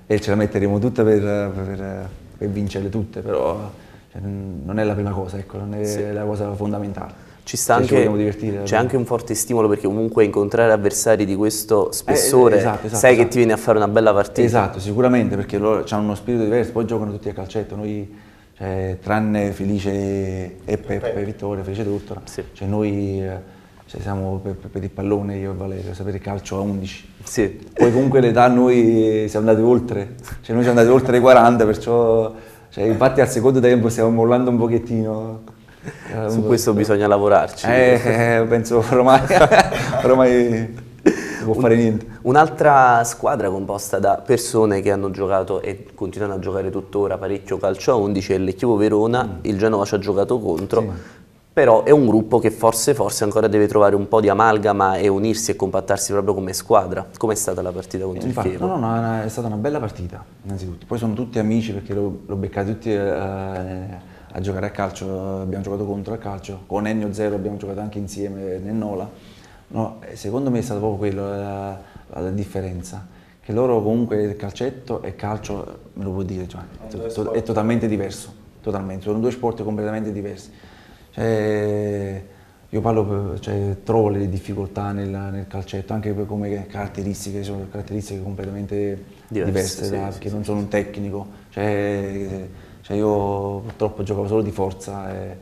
eh, ce la metteremo tutta per, per, per vincerle tutte, però cioè, non è la prima cosa, ecco, non è la cosa fondamentale. Ci sta cioè, anche, ci divertire, c'è anche un forte stimolo perché comunque incontrare avversari di questo eh, spessore eh, esatto, esatto, sai esatto. che ti viene a fare una bella partita. Esatto, sicuramente perché loro hanno uno spirito diverso, poi giocano tutti a calcetto, noi cioè, tranne Felice e Peppe, Vittorio, Felice Tortora, sì. cioè, noi eh, cioè, siamo per, per, il pallone io e Valerio, sapere calcio a 11. Sì. Poi comunque l'età noi siamo andati oltre, cioè, noi siamo andati oltre i 40, perciò cioè, infatti al secondo tempo stiamo mollando un pochettino. Eh, su questo bisogna lavorarci. Eh, eh penso ormai, [laughs] ormai non può fare niente. Un'altra squadra composta da persone che hanno giocato e continuano a giocare tuttora parecchio calcio a 11 è l'Echivo Verona, mm. il Genova ci ha giocato contro. Sì. Però è un gruppo che forse, forse ancora deve trovare un po' di amalgama e unirsi e compattarsi proprio come squadra. Com'è stata la partita contro Infatti, il Chievo? No, no, è stata una bella partita, innanzitutto. Poi sono tutti amici perché l'ho beccati tutti eh, a giocare a calcio, abbiamo giocato contro a calcio, con Ennio Zero abbiamo giocato anche insieme nel Nola. No, secondo me è stata proprio quella la, la, differenza, che loro comunque il calcetto e il calcio, me lo puoi dire, cioè, to è totalmente diverso, totalmente. sono due sport completamente diversi. Cioè, io parlo, cioè, trovo le difficoltà nel, nel calcetto, anche come caratteristiche, sono caratteristiche completamente diverse, diverse sì, da, sì, che sì, non sono un tecnico. Cioè, cioè io purtroppo giocavo solo di forza, e,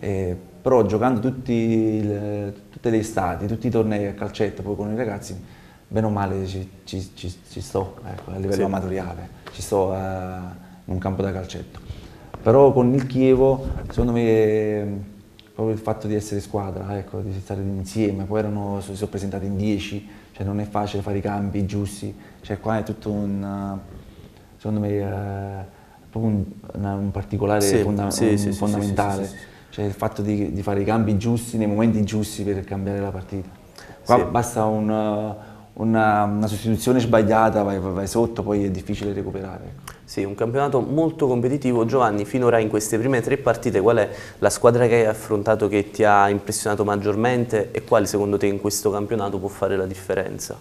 e, però giocando tutti le, tutte le estati, tutti i tornei a calcetto poi con i ragazzi, bene o male ci, ci, ci, ci sto ecco, a livello sì. amatoriale, ci sto eh, in un campo da calcetto. Però con il Chievo, secondo me, proprio il fatto di essere squadra, ecco, di stare insieme, poi erano, si sono presentati in 10, cioè non è facile fare i cambi giusti, cioè qua è tutto un, secondo me... Eh, un, un particolare sì, fonda sì, sì, fondamentale, cioè il fatto di, di, fare i cambi giusti nei momenti giusti per cambiare la partita. Qua basta un, una, una, sostituzione sbagliata, vai, vai, sotto, poi è difficile recuperare. Ecco. Sì, un campionato molto competitivo. Giovanni, finora in queste prime tre partite qual è la squadra che hai affrontato che ti ha impressionato maggiormente e quale secondo te in questo campionato può fare la differenza?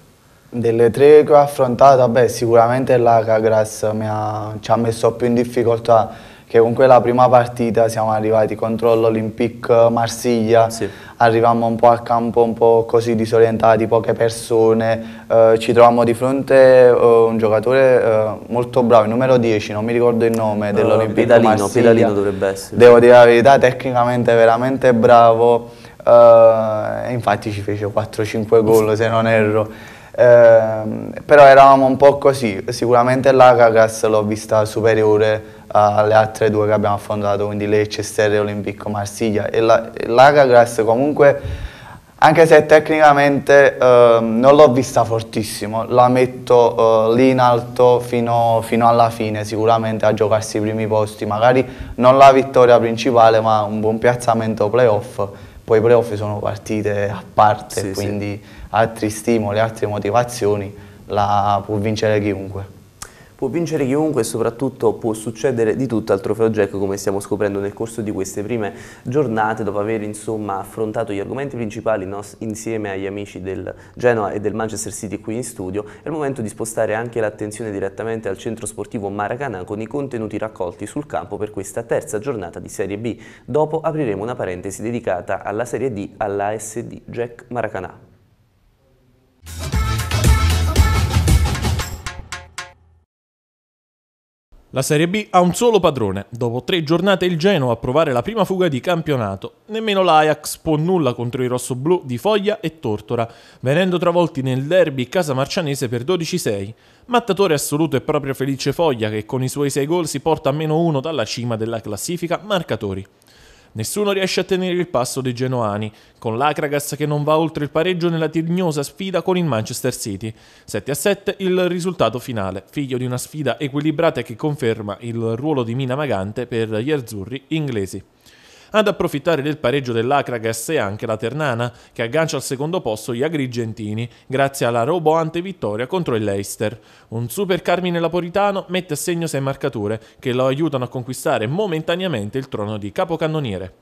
Delle tre che ho affrontato, beh, sicuramente l'Acagras ci ha messo più in difficoltà che con quella prima partita siamo arrivati contro l'Olympique Marsiglia, sì. arrivammo un po' al campo un po' così disorientati, poche persone, eh, ci trovavamo di fronte a eh, un giocatore eh, molto bravo, il numero 10, non mi ricordo il nome, eh, dell'Olympique Pedalino, Marsiglia. Pidalino dovrebbe essere. Devo dire la verità, tecnicamente veramente bravo, eh, infatti ci fece 4-5 gol se non erro. Eh, però eravamo un po' così, sicuramente l'Agagas l'ho vista superiore alle altre due che abbiamo affrontato, quindi Leicester e Olimpico Marsiglia e l'Agagas la, comunque anche se tecnicamente eh, non l'ho vista fortissimo, la metto eh, lì in alto fino, fino, alla fine sicuramente a giocarsi i primi posti, magari non la vittoria principale ma un buon piazzamento playoff, poi i playoff sono partite a parte, sì, quindi... Sì altri stimoli, altre motivazioni, la può vincere chiunque. Può vincere chiunque e soprattutto può succedere di tutto al trofeo Jack come stiamo scoprendo nel corso di queste prime giornate dopo aver insomma, affrontato gli argomenti principali no? insieme agli amici del Genoa e del Manchester City qui in studio. È il momento di spostare anche l'attenzione direttamente al centro sportivo Maracanã con i contenuti raccolti sul campo per questa terza giornata di Serie B. Dopo apriremo una parentesi dedicata alla Serie D, all'ASD Jack Maracanã. La Serie B ha un solo padrone. Dopo tre giornate il Genoa a provare la prima fuga di campionato. Nemmeno l'Ajax può nulla contro i rossoblù di Foglia e Tortora, venendo travolti nel derby casa marcianese per 12-6. Mattatore assoluto è proprio Felice Foglia che con i suoi 6 gol si porta a meno 1 dalla cima della classifica marcatori. Nessuno riesce a tenere il passo dei genoani, con l'Akragas che non va oltre il pareggio nella tignosa sfida con il Manchester City. 7-7 a il risultato finale, figlio di una sfida equilibrata che conferma il ruolo di mina magante per gli azzurri inglesi. Ad approfittare del pareggio dell'Acragas e anche la Ternana, che aggancia al secondo posto gli agrigentini, grazie alla roboante vittoria contro il Leicester. Un super Carmine Laporitano mette a segno sei marcature, che lo aiutano a conquistare momentaneamente il trono di capocannoniere.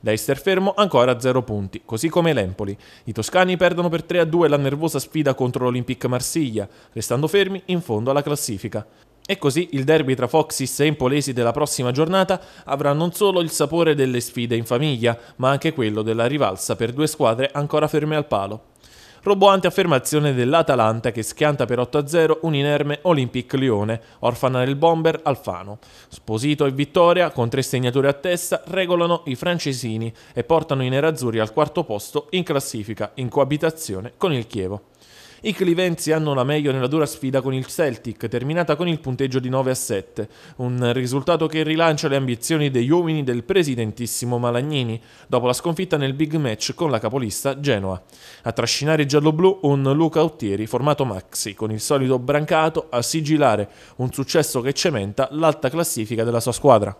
Leicester fermo ancora a 0 punti, così come l'Empoli. I toscani perdono per 3-2 la nervosa sfida contro l'Olympique Marsiglia, restando fermi in fondo alla classifica. E così il derby tra Foxis e Empolesi della prossima giornata avrà non solo il sapore delle sfide in famiglia, ma anche quello della rivalsa per due squadre ancora ferme al palo. Roboante affermazione dell'Atalanta che schianta per 8-0 un inerme Olympic Lione, orfana del bomber Alfano. Sposito e Vittoria, con tre segnature a testa, regolano i francesini e portano i nerazzurri al quarto posto in classifica in coabitazione con il Chievo. I clivenzi hanno la meglio nella dura sfida con il Celtic, terminata con il punteggio di 9 a 7, un risultato che rilancia le ambizioni degli uomini del presidentissimo Malagnini, dopo la sconfitta nel big match con la capolista Genoa. A trascinare giallo-blu un Luca Ottieri formato maxi, con il solito brancato a sigillare un successo che cementa l'alta classifica della sua squadra.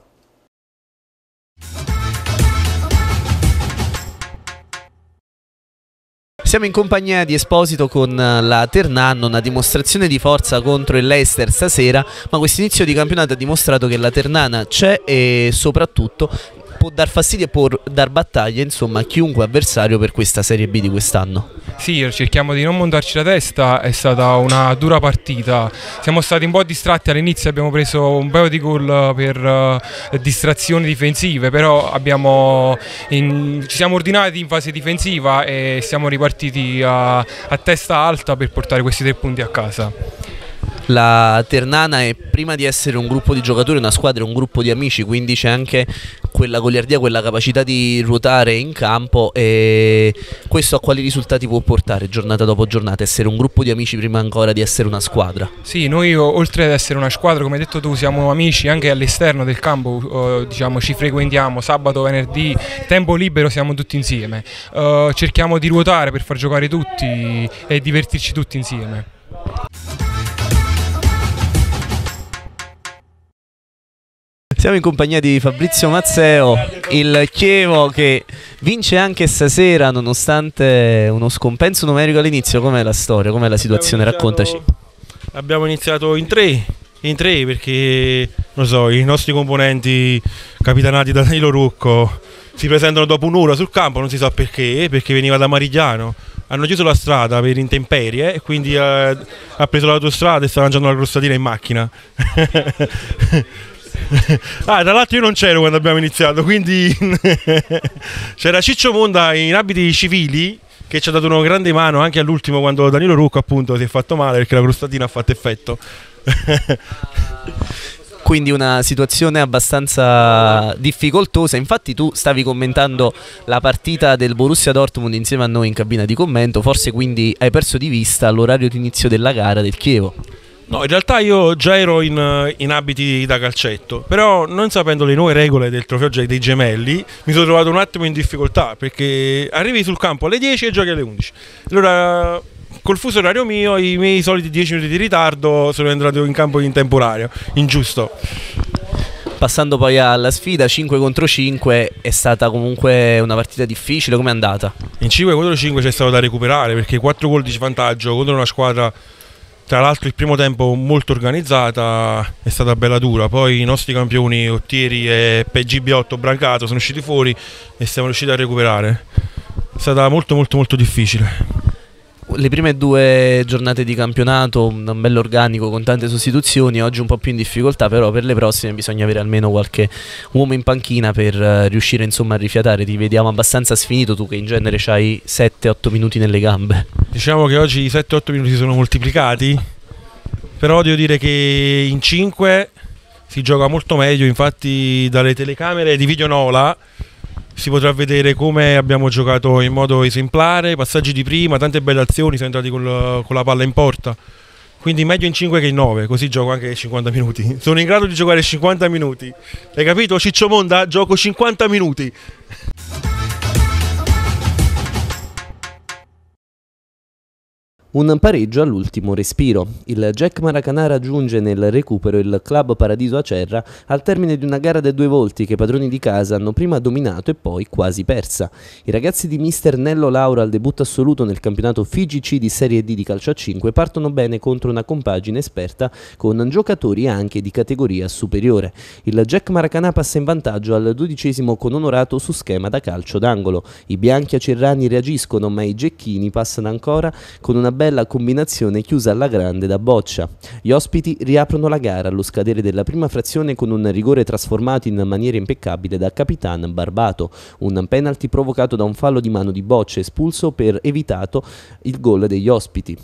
Siamo in compagnia di Esposito con eh, la Ternan, una dimostrazione di forza contro il Leicester stasera, ma questo inizio di campionato ha dimostrato che la Ternana c'è e soprattutto può dar fastidio e può dar battaglia insomma, a chiunque avversario per questa Serie B di quest'anno. Sì, cerchiamo di non montarci la testa, è stata una dura partita, siamo stati un po' distratti all'inizio, abbiamo preso un paio di gol per eh, distrazioni difensive, però in, ci siamo ordinati in fase difensiva e siamo ripartiti a, a testa alta per portare questi tre punti a casa la Ternana è prima di essere un gruppo di giocatori, una squadra, un gruppo di amici, quindi c'è anche quella goliardia, quella capacità di ruotare in campo e questo a quali risultati può portare giornata dopo giornata, essere un gruppo di amici prima ancora di essere una squadra? Sì, noi oltre ad essere una squadra, come hai detto tu, siamo amici anche all'esterno del campo, uh, diciamo, ci frequentiamo sabato, venerdì, tempo libero siamo tutti insieme, uh, cerchiamo di ruotare per far giocare tutti e divertirci tutti insieme. Siamo in compagnia di Fabrizio Mazzeo, il Chievo che vince anche stasera nonostante uno scompenso numerico all'inizio. Com'è la storia? Com'è la situazione? Raccontaci. Abbiamo iniziato in tre, in tre perché so, i nostri componenti capitanati da Danilo Rucco si presentano dopo un'ora sul campo, non si sa perché, perché veniva da Marigliano hanno chiuso la strada per intemperie e quindi eh, ha preso l'autostrada e sta lanciando la crostatina in macchina. [laughs] [laughs] ah, tra l'altro io non c'ero quando abbiamo iniziato, quindi [laughs] c'era Ciccio Monda in abiti civili che ci ha dato una grande mano anche all'ultimo quando Danilo Rucco appunto si è fatto male perché la crostatina ha fatto effetto. [laughs] quindi una situazione abbastanza difficoltosa. Infatti, tu stavi commentando la partita del Borussia Dortmund insieme a noi in cabina di commento. Forse quindi hai perso di vista l'orario di inizio della gara del Chievo. No, in realtà io già ero in, eh, in, abiti da calcetto, però non sapendo le nuove regole del trofeo dei gemelli mi sono trovato un attimo in difficoltà perché arrivi sul campo alle 10 e giochi alle 11. Allora, col fuso orario mio, i miei soliti 10 minuti di ritardo sono entrato in campo in temporaneo, ingiusto. Passando poi alla sfida 5 contro 5 è stata comunque una partita difficile, come è andata? In 5 contro 5 c'è stato da recuperare perché 4 gol di svantaggio contro una squadra tra l'altro il primo tempo molto organizzata è stata bella dura, poi i nostri campioni Ottieri e PGB8 Brancato sono usciti fuori e siamo riusciti a recuperare. È stata molto molto molto difficile le prime due giornate di campionato, un bello organico con tante sostituzioni, oggi un po' più in difficoltà, però per le prossime bisogna avere almeno qualche uomo in panchina per eh, riuscire insomma a rifiatare, ti vediamo abbastanza sfinito tu che in genere hai 7-8 minuti nelle gambe. Diciamo che oggi i 7-8 minuti sono moltiplicati, però devo dire che in 5 si gioca molto meglio, infatti dalle telecamere di Video Videonola si potrà vedere come abbiamo giocato in modo esemplare, passaggi di prima, tante belle azioni, siamo entrati col, con la palla in porta. Quindi meglio in 5 che in 9, così gioco anche 50 minuti. Sono in grado di giocare 50 minuti. Hai capito Ciccio Monda? Gioco 50 minuti. Un pareggio all'ultimo respiro. Il Jack Maracanà raggiunge nel recupero il club Paradiso Acerra al termine di una gara da due volti che i padroni di casa hanno prima dominato e poi quasi persa. I ragazzi di mister Nello Laura al debutto assoluto nel campionato Figi C di Serie D di calcio a 5 partono bene contro una compagine esperta con giocatori anche di categoria superiore. Il Jack Maracanà passa in vantaggio al dodicesimo con onorato su schema da calcio d'angolo. I bianchi acerrani reagiscono ma i gecchini passano ancora con una bella combinazione chiusa alla grande da boccia. Gli ospiti riaprono la gara allo scadere della prima frazione con un rigore trasformato in maniera impeccabile da Capitan Barbato, un penalty provocato da un fallo di mano di boccia espulso per evitato il gol degli ospiti.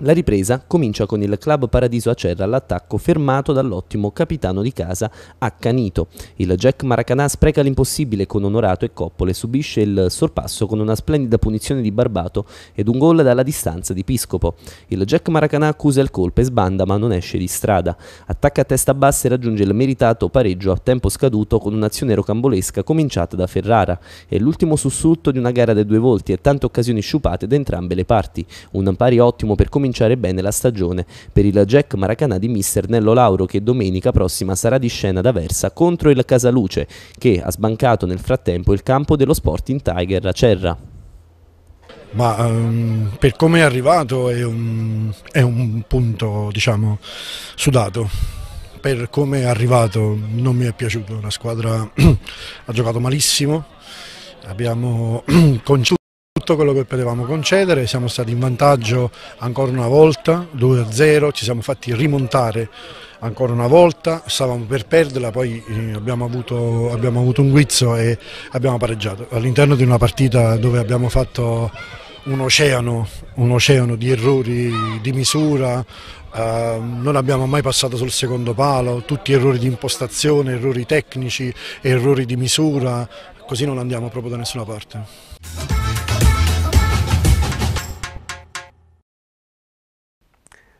La ripresa comincia con il club Paradiso Acerra all'attacco fermato dall'ottimo capitano di casa Accanito. Il Jack Maracanà spreca l'impossibile con Onorato e Coppole subisce il sorpasso con una splendida punizione di Barbato ed un gol dalla distanza di Piscopo. Il Jack Maracanà accusa il colpo e sbanda ma non esce di strada. Attacca a testa bassa e raggiunge il meritato pareggio a tempo scaduto con un'azione rocambolesca cominciata da Ferrara. È l'ultimo sussulto di una gara dai due volti e tante occasioni sciupate da entrambe le parti. Un pari ottimo per cominciare cominciare bene la stagione per il Jack Maracanà di mister Nello Lauro che domenica prossima sarà di scena da Versa contro il Casaluce che ha sbancato nel frattempo il campo dello Sporting Tiger a Cerra. Ma um, per come è arrivato è un, è un punto diciamo sudato per come è arrivato non mi è piaciuto, la squadra [clears throat] ha giocato malissimo, abbiamo [clears throat] concluso tutto quello che potevamo concedere, siamo stati in vantaggio ancora una volta, 2-0, ci siamo fatti rimontare ancora una volta, stavamo per perderla, poi eh, abbiamo avuto, abbiamo avuto un guizzo e abbiamo pareggiato all'interno di una partita dove abbiamo fatto un oceano, un oceano di errori di misura, eh, non abbiamo mai passato sul secondo palo, tutti errori di impostazione, errori tecnici, errori di misura, così non andiamo proprio da nessuna parte.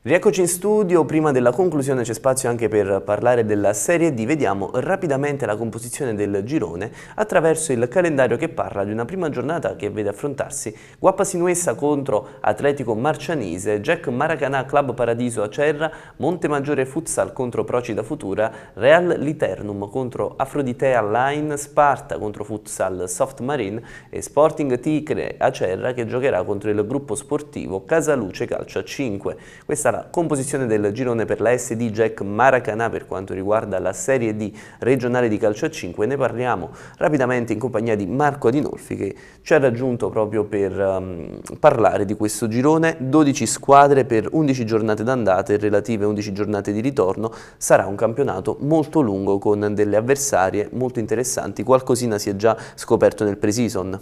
Rieccoci in studio, prima della conclusione c'è spazio anche per parlare della Serie D, vediamo rapidamente la composizione del girone attraverso il calendario che parla di una prima giornata che vede affrontarsi Guappa Sinuessa contro Atletico Marcianise, Jack Maracanà Club Paradiso Acerra, Montemaggiore Futsal contro Procida Futura, Real Liternum contro Afroditea Line, Sparta contro Futsal Soft Marine e Sporting Tigre Acerra che giocherà contro il gruppo sportivo Casaluce Calcia 5. Questa la composizione del girone per la SD Jack Maracanà per quanto riguarda la Serie D regionale di calcio a 5. Ne parliamo rapidamente in compagnia di Marco Adinolfi che ci ha raggiunto proprio per um, parlare di questo girone. 12 squadre per 11 giornate d'andata e relative 11 giornate di ritorno. Sarà un campionato molto lungo con delle avversarie molto interessanti. Qualcosina si è già scoperto nel pre-season.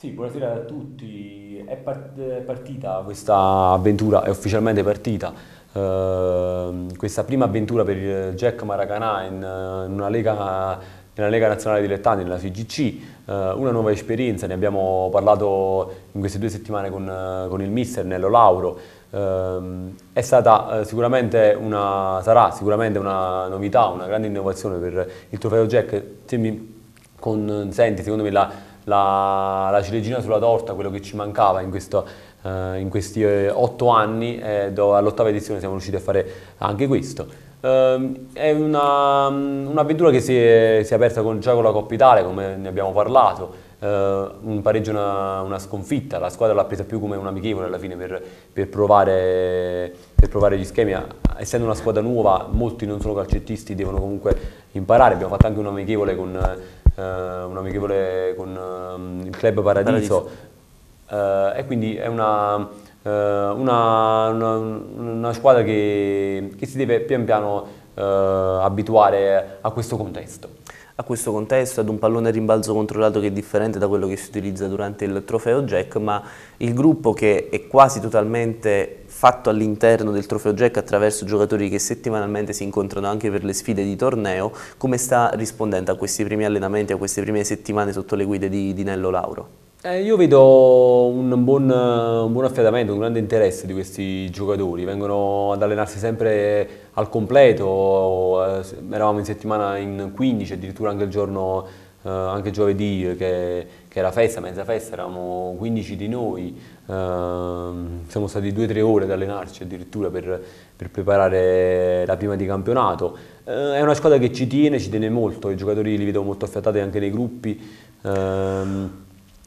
Sì, buonasera a tutti. È partita questa avventura, è ufficialmente partita. Uh, questa prima avventura per il Jack Maracanà in, in una lega nella Lega Nazionale Dilettanti, nella FIGC, eh, una nuova esperienza, ne abbiamo parlato in queste due settimane con, con il mister Nello Lauro, ehm, è stata eh, sicuramente una, sarà sicuramente una novità, una grande innovazione per il trofeo Jack, se mi consenti, secondo me la la, la ciliegina sulla torta, quello che ci mancava in questo, Uh, in questi eh, otto anni, eh, all'ottava edizione siamo riusciti a fare anche questo. Uh, è mm, un'avventura che si è, si è, aperta con, già con la Coppa Italia, come ne abbiamo parlato, uh, un pareggio una, una sconfitta, la squadra l'ha presa più come un amichevole alla fine per, per, provare, per provare gli schemi, essendo una squadra nuova molti non sono calcettisti, devono comunque imparare, abbiamo fatto anche un amichevole con eh, un amichevole con ehm, il Club Paradiso, Paradiso. Eh, e quindi è una, eh, una, una, una squadra che, che, si deve pian piano abituare a questo contesto a questo contesto, ad un pallone a rimbalzo controllato che è differente da quello che si utilizza durante il trofeo Jack, ma il gruppo che è quasi totalmente fatto all'interno del Trofeo Jack attraverso giocatori che settimanalmente si incontrano anche per le sfide di torneo, come sta rispondendo a questi primi allenamenti, a queste prime settimane sotto le guide di, di Nello Lauro? Eh, io vedo un buon, un buon, affiatamento, un grande interesse di questi giocatori, vengono ad allenarsi sempre al completo, eh, eravamo in settimana in 15, addirittura anche il giorno, eh, anche giovedì, che che era festa, mezza festa, eravamo 15 di noi, ehm, siamo stati 2-3 ore ad allenarci addirittura per, per, preparare la prima di campionato. Eh, è una squadra che ci tiene, ci tiene molto, i giocatori li vedo molto affiatati anche nei gruppi, ehm,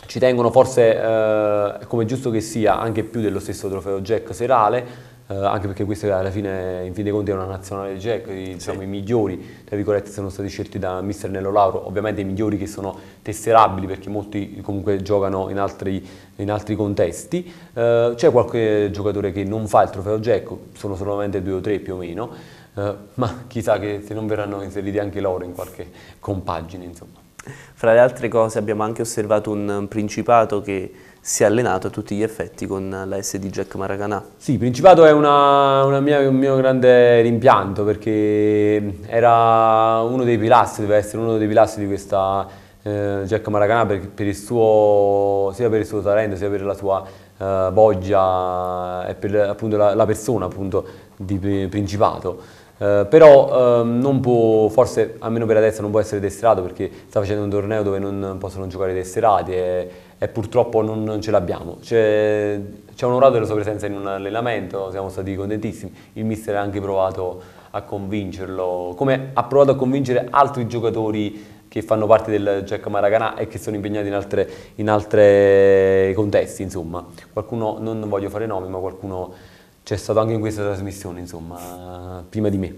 ci tengono forse, eh, come giusto che sia, anche più dello stesso trofeo Jack serale, eh, anche perché questa alla fine, in fin dei conti, è una nazionale Jack, diciamo, sì. i migliori, tra virgolette, sono stati scelti da mister Nello Lauro, ovviamente i migliori che sono tesserabili perché molti comunque giocano in altri, in altri contesti. Eh, c'è qualche giocatore che non fa il trofeo Jack, sono solamente due o tre più o meno, eh, ma chissà che se non verranno inseriti anche loro in qualche compagine, insomma. Fra le altre cose abbiamo anche osservato un principato che si è allenato a tutti gli effetti con la SD Jack Maracanà. Sì, Principato è una, una mia, un mio grande rimpianto perché era uno dei pilastri, deve essere uno dei pilastri di questa eh, Jack Maracanà per, per, il suo, sia per il suo talento sia per la sua eh, boggia e per appunto, la, la persona appunto, di Principato. Uh, però uh, non può, forse almeno per adesso non può essere tesserato perché sta facendo un torneo dove non possono giocare tesserati e e purtroppo non, non ce l'abbiamo. C'è, ci ha onorato della sua presenza in un allenamento, siamo stati contentissimi, il mister ha anche provato a convincerlo, come ha provato a convincere altri giocatori che fanno parte del Jack Maracanà e che sono impegnati in altri in altre contesti, insomma. Qualcuno, non voglio fare nomi, ma qualcuno c'è stato anche in questa trasmissione, insomma, prima di me.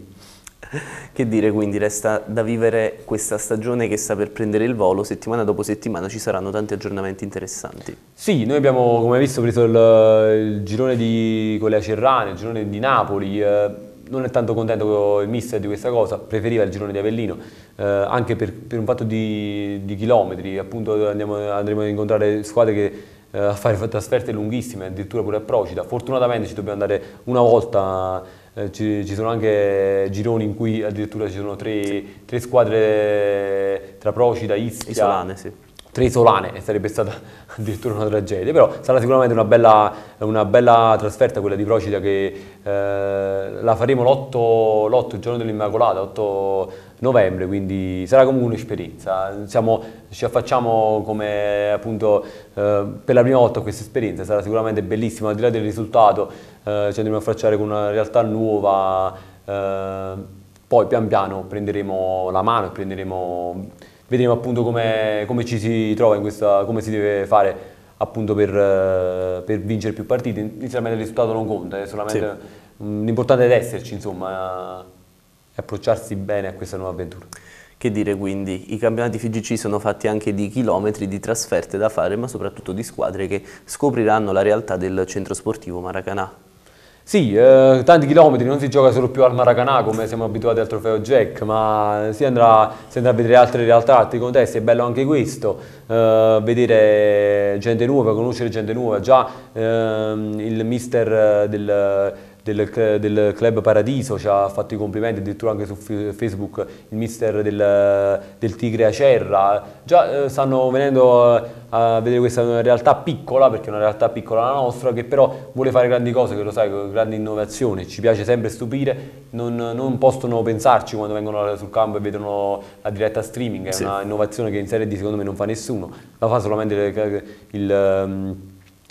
[laughs] che dire, quindi resta da vivere questa stagione che sta per prendere il volo, settimana dopo settimana ci saranno tanti aggiornamenti interessanti. Sì, noi abbiamo come hai visto preso il, il girone di Colea Cerrane, il girone di Napoli, eh, non è tanto contento il mister di questa cosa, preferiva il girone di Avellino, eh, anche per, per, un fatto di, di chilometri, appunto andiamo, andremo a incontrare squadre che eh, a fare trasferte lunghissime, addirittura pure a Procida, fortunatamente ci dobbiamo andare una volta eh, ci, ci, sono anche gironi in cui addirittura ci sono tre, sì. tre squadre tra Procida, Ischia, Isolane, sì tre isolane e sarebbe stata [laughs] addirittura una tragedia, però sarà sicuramente una bella, una bella trasferta quella di Procida che eh, la faremo l'8, il giorno dell'Immacolata, 8 novembre, quindi sarà comunque un'esperienza. ci affacciamo come appunto eh, per la prima volta questa esperienza, sarà sicuramente bellissima, al di là del risultato eh, ci andremo a affacciare con una realtà nuova, eh, poi pian piano prenderemo la mano e prenderemo, vedremo appunto come, come ci si trova in questa, come si deve fare appunto per, eh, per vincere più partite. Inizialmente il risultato non conta, è solamente sì. l'importante è esserci insomma e approcciarsi bene a questa nuova avventura. Che dire quindi, i campionati FIGC sono fatti anche di chilometri, di trasferte da fare, ma soprattutto di squadre che scopriranno la realtà del centro sportivo Maracanà. Sì, eh, tanti chilometri, non si gioca solo più al Maracanà come siamo abituati al trofeo Jack, ma si andrà, si andrà a vedere altre realtà, altri contesti, è bello anche questo, eh, vedere gente nuova, conoscere gente nuova, già ehm, il mister eh, del del, del, club Paradiso ci ha fatto i complimenti addirittura anche su Facebook il mister del, del Tigre Acerra già eh, stanno venendo a vedere questa realtà piccola perché è una realtà piccola la nostra che però vuole fare grandi cose che lo sai, grandi innovazioni ci piace sempre stupire non, non, possono pensarci quando vengono sul campo e vedono la diretta streaming è sì. una che in Serie D secondo me non fa nessuno la fa solamente il, il,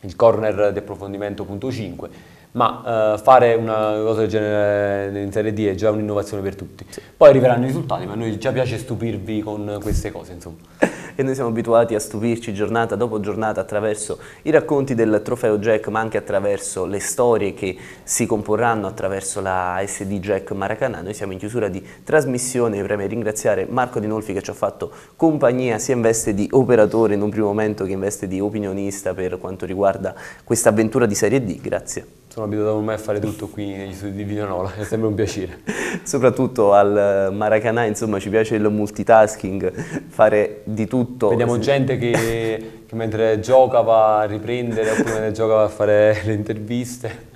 il corner di approfondimento.5 ma eh, fare una cosa del genere in Serie D è già un'innovazione per tutti. Sì. Poi arriveranno i risultati, ma a noi già piace stupirvi con queste cose, insomma. [laughs] e noi siamo abituati a stupirci giornata dopo giornata attraverso i racconti del trofeo Jack, ma anche attraverso le storie che si comporranno attraverso la SD Jack Maracanã. Noi siamo in chiusura di trasmissione, mi preme ringraziare Marco Di Nolfi che ci ha fatto compagnia sia in veste di operatore in un primo momento che in veste di opinionista per quanto riguarda questa avventura di Serie D. Grazie sono abituato ormai a fare tutto qui negli studi di Villanola, è sempre un piacere. [laughs] Soprattutto al Maracanà, insomma, ci piace il multitasking, fare di tutto. Vediamo [laughs] gente che, che mentre gioca va a riprendere, oppure mentre gioca va a fare le interviste.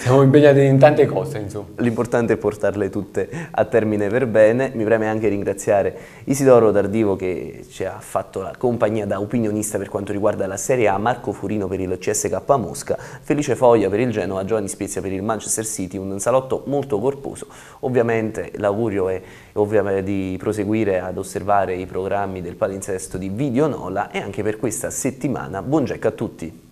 Siamo impegnati in tante cose, insomma. L'importante è portarle tutte a termine per bene. Mi preme anche ringraziare Isidoro Dardivo che ci ha fatto la compagnia da opinionista per quanto riguarda la Serie A, Marco Furino per il CSK Mosca, Felice Foglia per il Genoa, Giovanni Spezia per il Manchester City, un salotto molto corposo. Ovviamente l'augurio è ovviamente di proseguire ad osservare i programmi del palinsesto di Video Nola e anche per questa settimana buon jack a tutti!